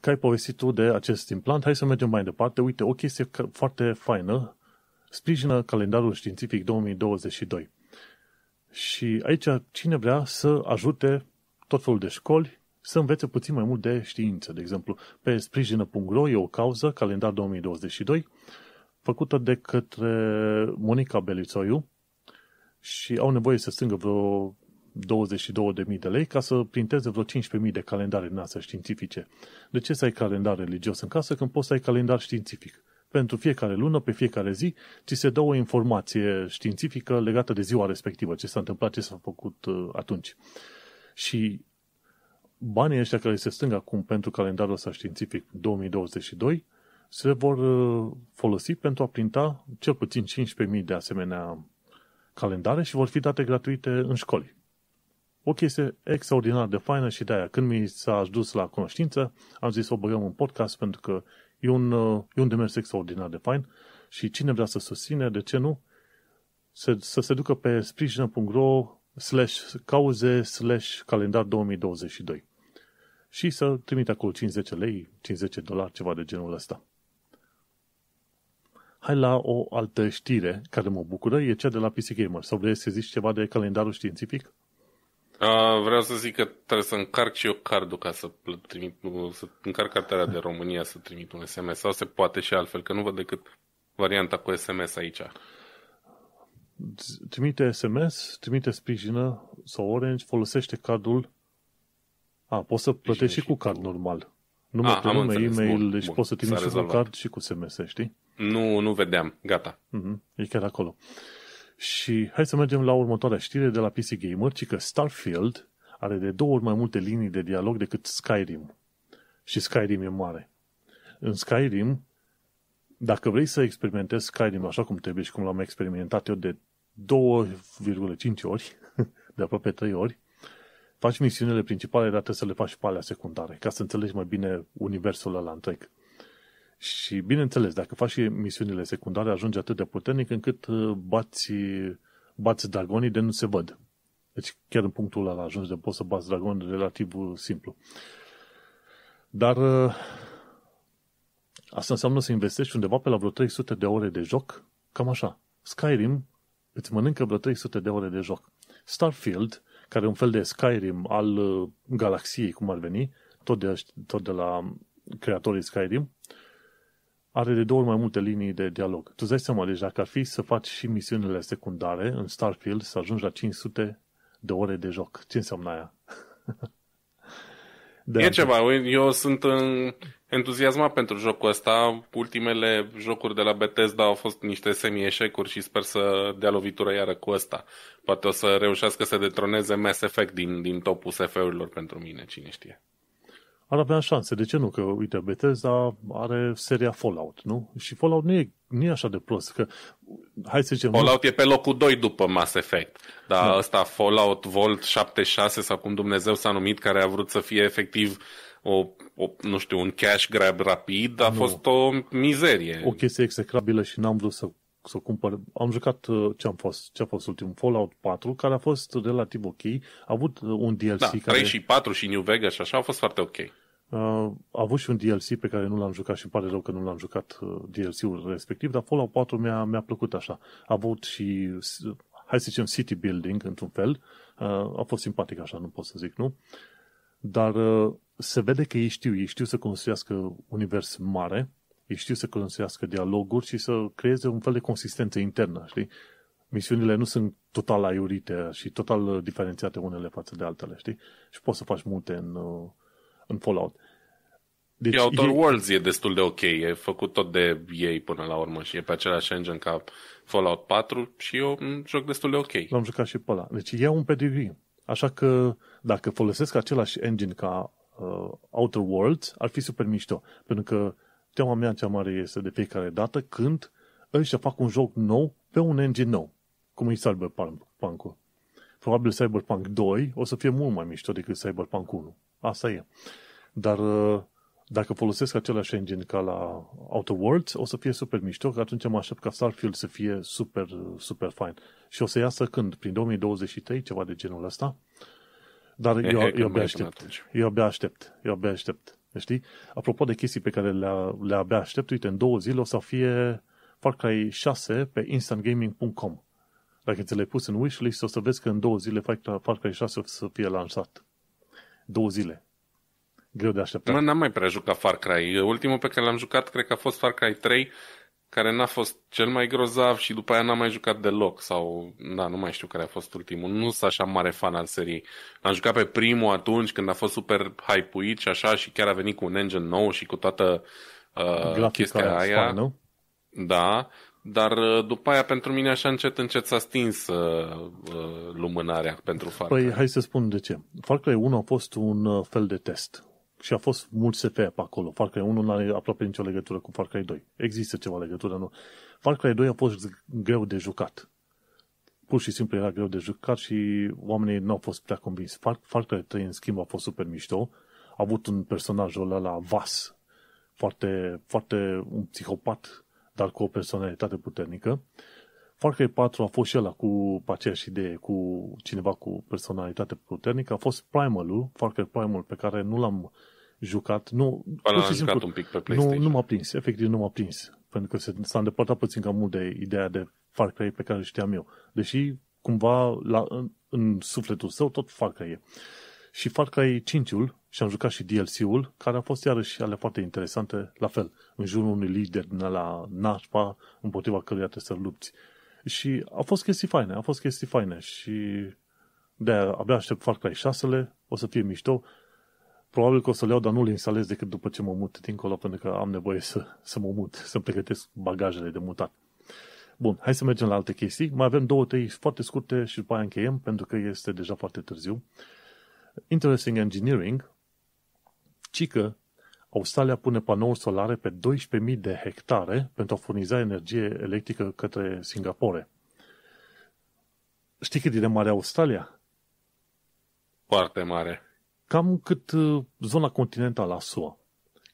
Că ai povestit tu de acest implant, hai să mergem mai departe. Uite, o chestie foarte faină, sprijină calendarul științific 2022. Și aici cine vrea să ajute tot felul de școli să învețe puțin mai mult de știință. De exemplu, pe sprijină.ro e o cauză, calendar 2022, făcută de către Monica Belițoiu și au nevoie să strângă vreo 22.000 de lei ca să printeze vreo 15.000 de calendare din astea științifice. De ce să ai calendar religios în casă când poți să ai calendar științific? Pentru fiecare lună, pe fiecare zi, ți se dă o informație științifică legată de ziua respectivă, ce s-a întâmplat, ce s-a făcut uh, atunci. Și banii ăștia care se stâng acum pentru calendarul ăsta științific 2022 se vor uh, folosi pentru a printa cel puțin 15.000 de asemenea calendare și vor fi date gratuite în școli. O chestie extraordinar de faină și de aia, când mi s-a ajuns la cunoștință, am zis să o băgăm în podcast pentru că e un, uh, e un demers extraordinar de fain și cine vrea să susține, de ce nu, să, să se ducă pe sprijină.ro slash cauze slash calendar 2022 și să trimite acolo 50 lei, 50 dolari, ceva de genul ăsta. Hai la o altă știre care mă bucură, e cea de la PC Gamer. Sau vrei să zici ceva de calendarul științific? A, vreau să zic că trebuie să încarc și eu cardul ca să, trimit, să încarc cartea de România să trimit un SMS sau se poate și altfel, că nu văd decât varianta cu SMS aici. Trimite SMS, trimite sprijină sau Orange, folosește cardul a, poți să plătești și cu card normal. Nu mă pe ah, nume, înțeles. e-mail, bun, deci bun. poți să trimiți și cu card și cu SMS, știi? Nu, nu vedeam. Gata. Mm-hmm. E chiar acolo. Și hai să mergem la următoarea știre de la PC Gamer, ci că Starfield are de două ori mai multe linii de dialog decât Skyrim. Și Skyrim e mare. În Skyrim, dacă vrei să experimentezi Skyrim așa cum trebuie și cum l-am experimentat eu de 2,5 ori, de aproape 3 ori, faci misiunile principale, dar trebuie să le faci pe alea secundare, ca să înțelegi mai bine universul ăla întreg. Și bineînțeles, dacă faci și misiunile secundare, ajungi atât de puternic încât uh, bați, bați dragonii de nu se văd. Deci chiar în punctul ăla ajungi de poți să bați dragon relativ uh, simplu. Dar uh, asta înseamnă să investești undeva pe la vreo 300 de ore de joc, cam așa. Skyrim îți mănâncă vreo 300 de ore de joc. Starfield, care e un fel de Skyrim al uh, galaxiei, cum ar veni, tot de, tot de la um, creatorii Skyrim, are de două ori mai multe linii de dialog. Tu dai seama deci dacă ar fi să faci și misiunile secundare în Starfield să ajungi la 500 de ore de joc. Ce înseamnă aia? De e ceva, eu sunt în, entuziasmat pentru jocul ăsta. Ultimele jocuri de la Bethesda au fost niște semi-eșecuri și sper să dea lovitură iară cu ăsta. Poate o să reușească să detroneze Mass Effect din, din topul SF-urilor pentru mine, cine știe. Ar avea șanse, de ce nu? Că, uite, Bethesda are seria Fallout, nu? Și Fallout nu e, nu e așa de prost, că hai să zicem... Fallout nu... e pe locul 2 după Mass Effect, dar da. ăsta Fallout Volt 76 sau cum Dumnezeu s-a numit, care a vrut să fie efectiv o, o, nu știu, un cash grab rapid, a nu. fost o mizerie. O chestie execrabilă și n-am vrut să, să cumpăr. Am jucat uh, ce am fost, ce a fost ultimul Fallout 4, care a fost relativ ok. A avut uh, un DLC da, 3 care... 3 și 4 și New Vegas și așa a fost foarte ok. Uh, a avut și un DLC pe care nu l-am jucat și îmi pare rău că nu l-am jucat uh, DLC-ul respectiv, dar Fallout 4 mi-a, mi-a plăcut așa. A avut și, hai să zicem, city building într-un fel. Uh, a fost simpatic așa, nu pot să zic, nu? Dar uh, se vede că ei știu, ei știu să construiască univers mare, ei știu să construiască dialoguri și să creeze un fel de consistență internă, știi? Misiunile nu sunt total aiurite și total uh, diferențiate unele față de altele, știi? Și poți să faci multe în, uh, în Fallout. Deci, Outer e... Worlds e destul de ok, e făcut tot de ei până la urmă și e pe același engine ca Fallout 4 și eu un joc destul de ok. L-am jucat și pe ăla. Deci e un pedigree. Așa că dacă folosesc același engine ca uh, Outer Worlds ar fi super mișto, pentru că teama mea cea mare este de fiecare dată când ăștia fac un joc nou pe un engine nou, cum e Cyberpunk-ul. Probabil Cyberpunk 2 o să fie mult mai mișto decât Cyberpunk 1. Asta e. Dar uh, dacă folosesc același engine ca la Outer Worlds, o să fie super mișto, că atunci mă aștept ca Starfield să fie super, super fine. Și o să iasă când? Prin 2023, ceva de genul ăsta? Dar e, eu, e, eu, abia aștept. Eu abia aștept. Eu abia aștept. Știi? Apropo de chestii pe care le, le abia aștept, uite, în două zile o să fie Far Cry 6 pe instantgaming.com. Dacă ți le ai pus în wishlist, o să vezi că în două zile Far Cry 6 o să fie lansat. Două zile. Greu de așteptat. Mă, n-am mai prea jucat Far Cry. Ultimul pe care l-am jucat, cred că a fost Far Cry 3 care n-a fost cel mai grozav și după aia n-a mai jucat deloc sau, da, nu mai știu care a fost ultimul. Nu sunt așa mare fan al seriei. Am jucat pe primul atunci când a fost super hype și așa și chiar a venit cu un engine nou și cu toată uh, chestia aia. Span, nu? Da, dar uh, după aia pentru mine așa încet încet s-a stins uh, uh, lumânarea pentru păi, Far Cry. Păi hai să spun de ce. Far Cry 1 a fost un uh, fel de test și a fost mult SF pe acolo. Far Cry 1 nu are aproape nicio legătură cu Far Cry 2. Există ceva legătură, nu? Far Cry 2 a fost greu de jucat. Pur și simplu era greu de jucat și oamenii nu au fost prea convinși. Far, Far Cry 3, în schimb, a fost super mișto. A avut un personaj ăla la vas, foarte, foarte un psihopat, dar cu o personalitate puternică. Far Cry 4 a fost și ăla cu aceeași idee, cu cineva cu personalitate puternică, a fost Primalul, Far Cry Primal, pe care nu l-am jucat. Nu, pur am simplu, un pic pe PlayStation. Nu, nu m-a prins, efectiv nu m-a prins. Pentru că s-a îndepărtat puțin cam mult de ideea de Far Cry pe care știam eu. Deși, cumva, la, în, în sufletul său, tot Far Cry e. Și Far Cry 5-ul, și am jucat și DLC-ul, care a fost iarăși alea foarte interesante, la fel, în jurul unui lider din la nașpa, împotriva căruia trebuie să lupți. Și a fost chestii faine, a fost chestii faine și de abia aștept Far Cry 6 o să fie mișto probabil că o să le iau, dar nu le instalez decât după ce mă mut dincolo, pentru că am nevoie să, să mă mut, să pregătesc bagajele de mutat. Bun, hai să mergem la alte chestii. Mai avem două, trei foarte scurte și după aia încheiem, pentru că este deja foarte târziu. Interesting Engineering, cică Australia pune panouri solare pe 12.000 de hectare pentru a furniza energie electrică către Singapore. Știi cât e de mare Australia? Foarte mare cam cât uh, zona continentală a SUA.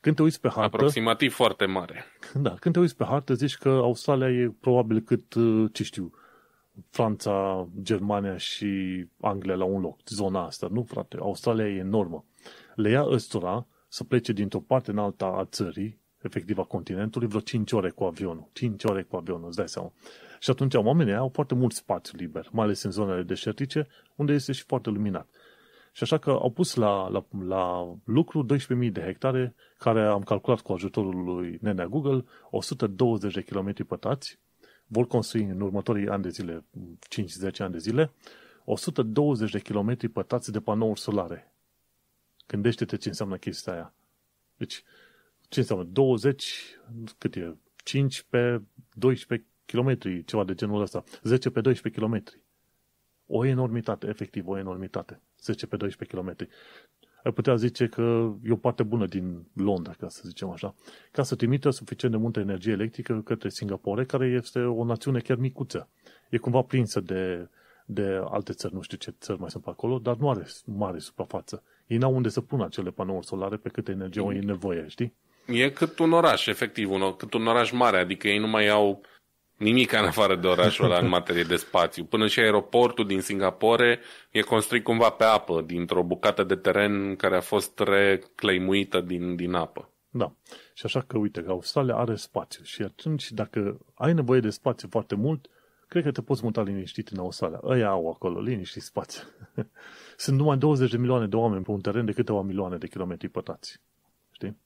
Când te uiți pe hartă... Aproximativ foarte mare. Da, când te uiți pe hartă zici că Australia e probabil cât, uh, ce știu, Franța, Germania și Anglia la un loc, zona asta. Nu, frate, Australia e enormă. Le ia ăstora să plece dintr-o parte în alta a țării, efectiv a continentului, vreo 5 ore cu avionul. 5 ore cu avionul, îți dai seama. Și atunci oamenii au foarte mult spațiu liber, mai ales în zonele deșertice, unde este și foarte luminat. Și așa că au pus la, la, la lucru 12.000 de hectare, care am calculat cu ajutorul lui Nenea Google, 120 de km pătați, vor construi în următorii ani de zile, 5-10 ani de zile, 120 de km pătați de panouri solare. Gândește-te ce înseamnă chestia aia. Deci, ce înseamnă? 20, cât e? 5 pe 12 km, ceva de genul ăsta. 10 pe 12 km. O enormitate, efectiv, o enormitate. 10 pe 12 km. Ai putea zice că e o parte bună din Londra, ca să zicem așa, ca să trimită suficient de multă energie electrică către Singapore, care este o națiune chiar micuță. E cumva prinsă de, de alte țări, nu știu ce țări mai sunt pe acolo, dar nu are mare suprafață. Ei n-au unde să pună acele panouri solare pe câte energie e, e nevoie, știi? E cât un oraș, efectiv, un, cât un oraș mare, adică ei nu mai au Nimic în afară de orașul ăla în materie de spațiu. Până și aeroportul din Singapore e construit cumva pe apă, dintr-o bucată de teren care a fost recleimuită din, din apă. Da. Și așa că, uite, că Australia are spațiu și atunci, dacă ai nevoie de spațiu foarte mult, cred că te poți muta liniștit în Australia. Ei au acolo liniștit spațiu. Sunt numai 20 de milioane de oameni pe un teren de câteva milioane de kilometri pătrați. Știi?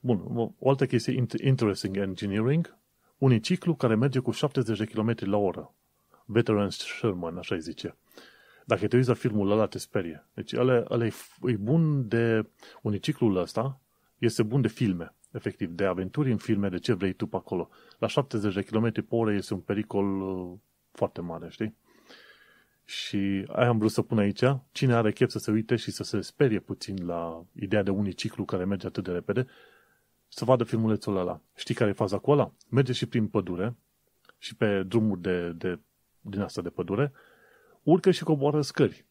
Bun, o altă chestie, interesting engineering, uniciclu care merge cu 70 de km la oră. Veteran Sherman, așa îi zice. Dacă te uiți la filmul ăla, te sperie. Deci ăla, ăla e, e bun de uniciclul ăsta, este bun de filme, efectiv, de aventuri în filme, de ce vrei tu pe acolo. La 70 de km pe oră este un pericol uh, foarte mare, știi? Și aia am vrut să pun aici. Cine are chef să se uite și să se sperie puțin la ideea de uniciclu care merge atât de repede, să vadă filmulețul ăla. Știi care e faza cu ăla? Merge și prin pădure și pe drumuri de, de, din asta de pădure, urcă și coboară scări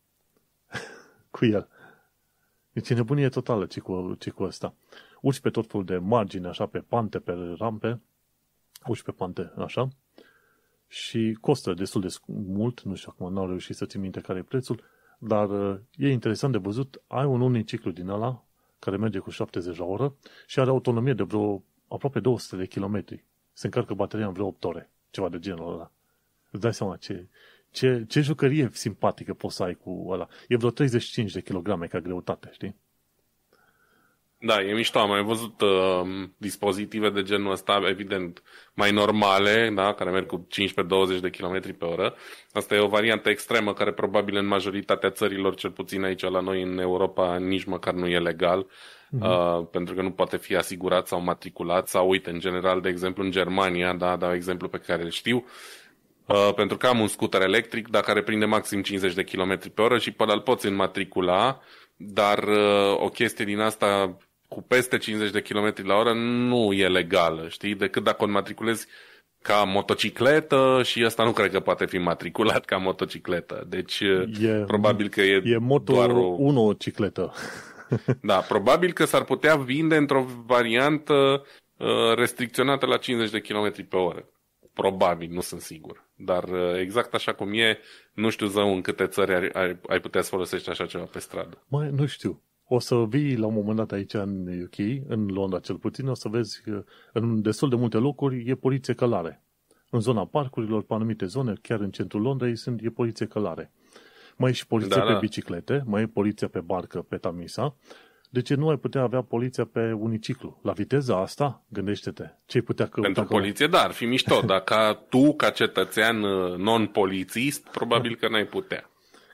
cu el. Deci e nebunie totală ce cu, ce cu ăsta. Urci pe tot felul de margini, așa, pe pante, pe rampe, urci pe pante, așa, și costă destul de mult, nu știu acum, n-au reușit să țin minte care e prețul, dar uh, e interesant de văzut, ai un ciclu din ăla care merge cu 70 la oră și are autonomie de vreo aproape 200 de kilometri. Se încarcă bateria în vreo 8 ore, ceva de genul ăla. Îți dai seama ce, ce, ce jucărie simpatică poți să ai cu ăla. E vreo 35 de kilograme ca greutate, știi? Da, e mișto. Am mai văzut uh, dispozitive de genul ăsta, evident, mai normale, da, care merg cu 15-20 de km pe oră. Asta e o variantă extremă care probabil în majoritatea țărilor, cel puțin aici la noi în Europa, nici măcar nu e legal, uh-huh. uh, pentru că nu poate fi asigurat sau matriculat sau, uite, în general, de exemplu, în Germania, da, dau exemplu pe care îl știu, Uh, pentru că am un scooter electric, dar care prinde maxim 50 de km pe oră și pe ăla îl poți înmatricula, dar uh, o chestie din asta cu peste 50 de km la oră nu e legală, știi? Decât dacă o matriculezi ca motocicletă și asta nu cred că poate fi matriculat ca motocicletă. Deci e, probabil că e, e moto doar o... 1 cicletă. da, probabil că s-ar putea vinde într-o variantă uh, restricționată la 50 de km pe oră. Probabil, nu sunt sigur. Dar uh, exact așa cum e, nu știu zău în câte țări ai, ai, ai putea să folosești așa ceva pe stradă. Mai nu știu o să vii la un moment dat aici în UK, în Londra cel puțin, o să vezi că în destul de multe locuri e poliție călare. În zona parcurilor, pe anumite zone, chiar în centrul Londrei, sunt, e poliție călare. Mai e și poliție da, pe da. biciclete, mai e poliția pe barcă, pe Tamisa. De ce nu ai putea avea poliția pe uniciclu? La viteza asta, gândește-te, ce putea căuta? Pentru poliție, da, ar fi mișto, dar ca tu, ca cetățean uh, non-polițist, probabil că n-ai putea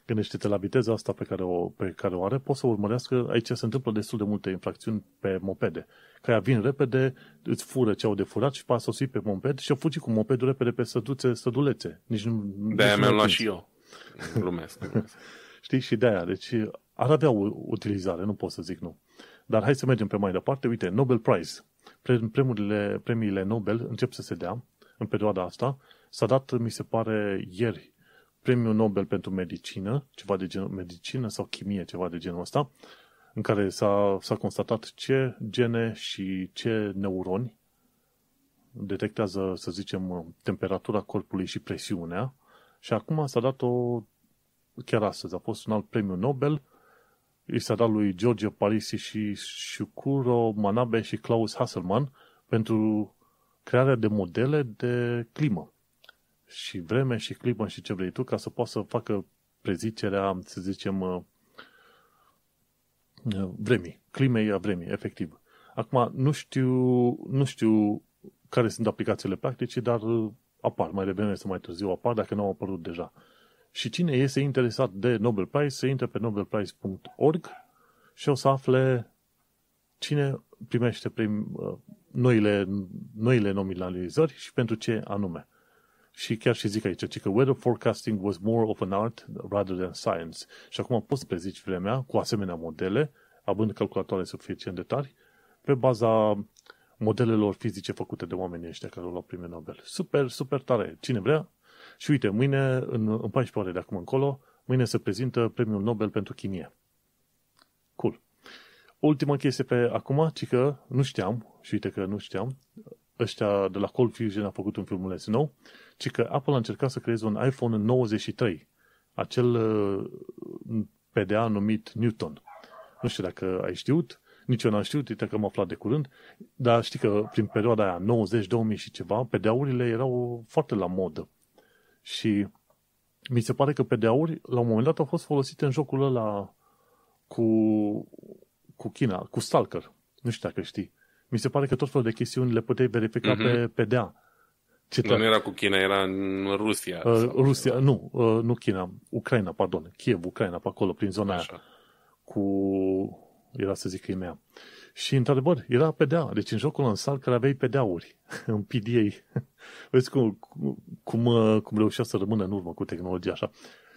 gândește-te la viteza asta pe care, o, pe care o are, poți să urmărească, aici se întâmplă destul de multe infracțiuni pe mopede. Că aia vin repede, îți fură ce au de furat și pas pe moped și o fugi cu mopedul repede pe săduțe, sădulețe. Nici nu, de-aia mi-am luat și eu. Glumesc. Știi? Și de-aia. Deci ar avea o utilizare, nu pot să zic nu. Dar hai să mergem pe mai departe. Uite, Nobel Prize. Premurile, premiile Nobel încep să se dea în perioada asta. S-a dat, mi se pare, ieri Premiu Nobel pentru medicină, ceva de genul medicină sau chimie, ceva de genul ăsta, în care s-a, s-a constatat ce gene și ce neuroni detectează, să zicem, temperatura corpului și presiunea. Și acum s-a dat o, chiar astăzi, a fost un alt premiu Nobel, i s-a dat lui Giorgio Parisi și Shukuro Manabe și Klaus Hasselmann pentru crearea de modele de climă și vreme și clipă și ce vrei tu ca să poată să facă prezicerea, să zicem, uh, uh, vremii, climei a vremii, efectiv. Acum, nu știu, nu știu care sunt aplicațiile practice, dar uh, apar, mai devreme să mai târziu apar, dacă nu au apărut deja. Și cine este interesat de Nobel Prize, se intre pe nobelprize.org și o să afle cine primește prim, noile, noile nominalizări și pentru ce anume. Și chiar și zic aici, că weather forecasting was more of an art rather than science. Și acum poți prezici vremea cu asemenea modele, având calculatoare suficient de tari, pe baza modelelor fizice făcute de oamenii ăștia care au luat primul Nobel. Super, super tare. Cine vrea? Și uite, mâine, în, în 14 ore de acum încolo, mâine se prezintă premiul Nobel pentru chimie. Cool. Ultima chestie pe acum, ci că nu știam, și uite că nu știam, ăștia de la Cold Fusion a făcut un filmuleț nou, ci că Apple a încercat să creeze un iPhone în 93, acel uh, PDA numit Newton. Nu știu dacă ai știut, nici eu n-am știut, uite că am aflat de curând, dar știi că prin perioada aia, 90, 2000 și ceva, PDA-urile erau foarte la modă. Și mi se pare că PDA-uri, la un moment dat, au fost folosite în jocul ăla cu, cu China, cu Stalker. Nu știu dacă știi mi se pare că tot felul de chestiuni le puteai verifica uh-huh. pe mhm. PDA. Citat. Nu era cu China, era în Rusia. Uh, Rusia, era. nu, uh, nu China, Ucraina, pardon, Kiev, Ucraina, pe acolo, prin zona Așa. aia, cu, era să zic Crimea. Și, într-adevăr, era PDA, deci în jocul sal, care aveai PDA-uri, în PDA. Vezi cum, cum, uh, cum reușea să rămână în urmă cu tehnologia așa.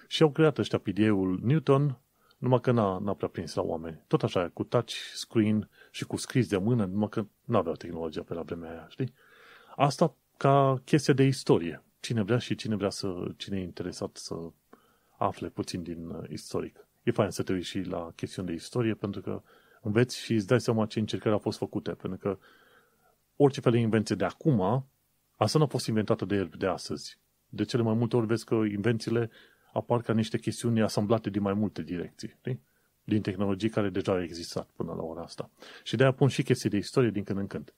Și au creat ăștia PDA-ul Newton, numai că n-a, n-a prea prins la oameni. Tot așa, cu touch screen, și cu scris de mână, numai că nu aveau tehnologia pe la vremea aia, știi? Asta ca chestie de istorie. Cine vrea și cine vrea să, cine e interesat să afle puțin din uh, istoric. E fain să te uiți și la chestiuni de istorie, pentru că înveți și îți dai seama ce încercări au fost făcute, pentru că orice fel de invenție de acum, asta nu a fost inventată de el de astăzi. De cele mai multe ori vezi că invențiile apar ca niște chestiuni asamblate din mai multe direcții. Știi? din tehnologii care deja au existat până la ora asta. Și de-aia pun și chestii de istorie din când în când.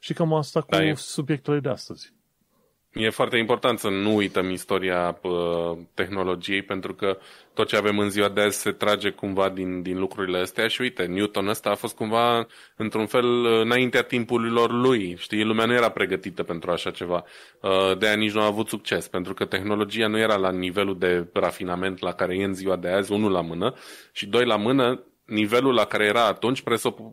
Și cam asta cu da, subiectul de astăzi. E foarte important să nu uităm istoria tehnologiei, pentru că tot ce avem în ziua de azi se trage cumva din, din lucrurile astea și uite, Newton ăsta a fost cumva într-un fel ă, înaintea timpurilor lui, știi, lumea nu era pregătită pentru așa ceva, ă, de aia nici nu a avut succes, pentru că tehnologia nu era la nivelul de rafinament la care e în ziua de azi, unul la mână, și doi la mână, nivelul la care era atunci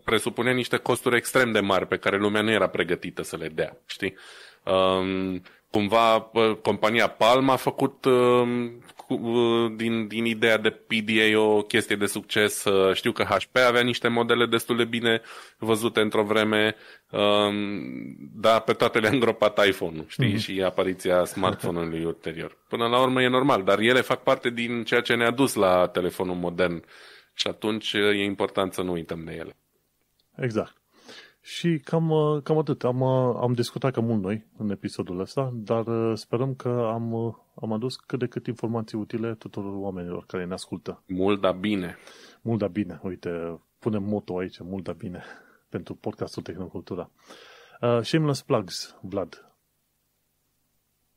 presupunea niște costuri extrem de mari pe care lumea nu era pregătită să le dea, știi? Um, cumva compania Palm a făcut uh, uh, din, din ideea de PDA o chestie de succes. Uh, știu că HP avea niște modele destul de bine văzute într-o vreme, um, dar pe toate le-a îngropat iPhone-ul, știi, mm-hmm. și apariția smartphone-ului ulterior. Până la urmă e normal, dar ele fac parte din ceea ce ne-a dus la telefonul modern și atunci e important să nu uităm de ele. Exact. Și cam, uh, cam atât. Am, uh, am discutat cam mult noi în episodul ăsta, dar uh, sperăm că am, am adus cât de cât informații utile tuturor oamenilor care ne ascultă. Mult, da bine. Mult, da bine. Uite, punem moto aici, mult, da bine, pentru podcastul Tehnocultura. Uh, shameless plugs, Vlad.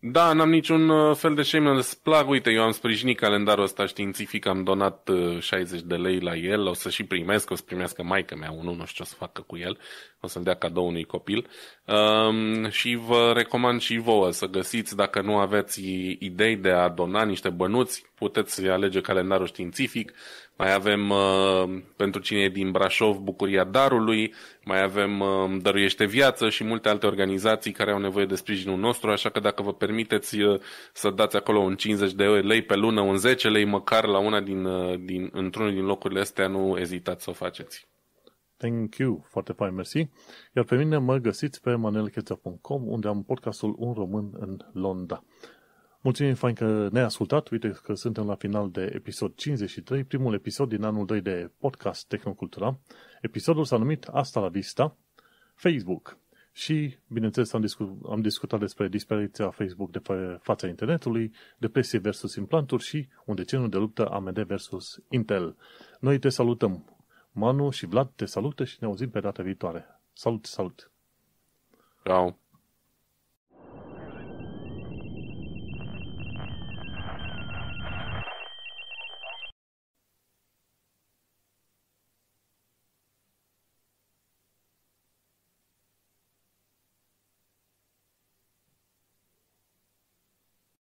Da, n-am niciun uh, fel de shameless plug. Uite, eu am sprijinit calendarul ăsta științific, am donat 60 uh, de lei la el, o să și primesc, o să primească maica mea unul, nu știu ce o să facă cu el, o să-l dea cadou unui copil. Um, și vă recomand și vouă să găsiți, dacă nu aveți idei de a dona niște bănuți, puteți alege calendarul științific, mai avem uh, pentru cine e din Brașov Bucuria Darului, mai avem uh, Dăruiește Viață și multe alte organizații care au nevoie de sprijinul nostru, așa că dacă vă permiteți uh, să dați acolo un 50 de lei pe lună, un 10 lei măcar la una din, din, într-unul din locurile astea, nu ezitați să o faceți. Thank you, foarte fain, mersi. Iar pe mine mă găsiți pe manelcheța.com, unde am podcastul Un Român în Londra. Mulțumim fain că ne-ai ascultat. Uite că suntem la final de episod 53, primul episod din anul 2 de podcast Tehnocultura. Episodul s-a numit Asta la Vista, Facebook. Și, bineînțeles, am, discu- am discutat despre dispariția Facebook de fa- fața internetului, depresie versus implanturi și un deceniu de luptă AMD versus Intel. Noi te salutăm. Manu și Vlad te salută și ne auzim pe data viitoare. Salut, salut! Ciao.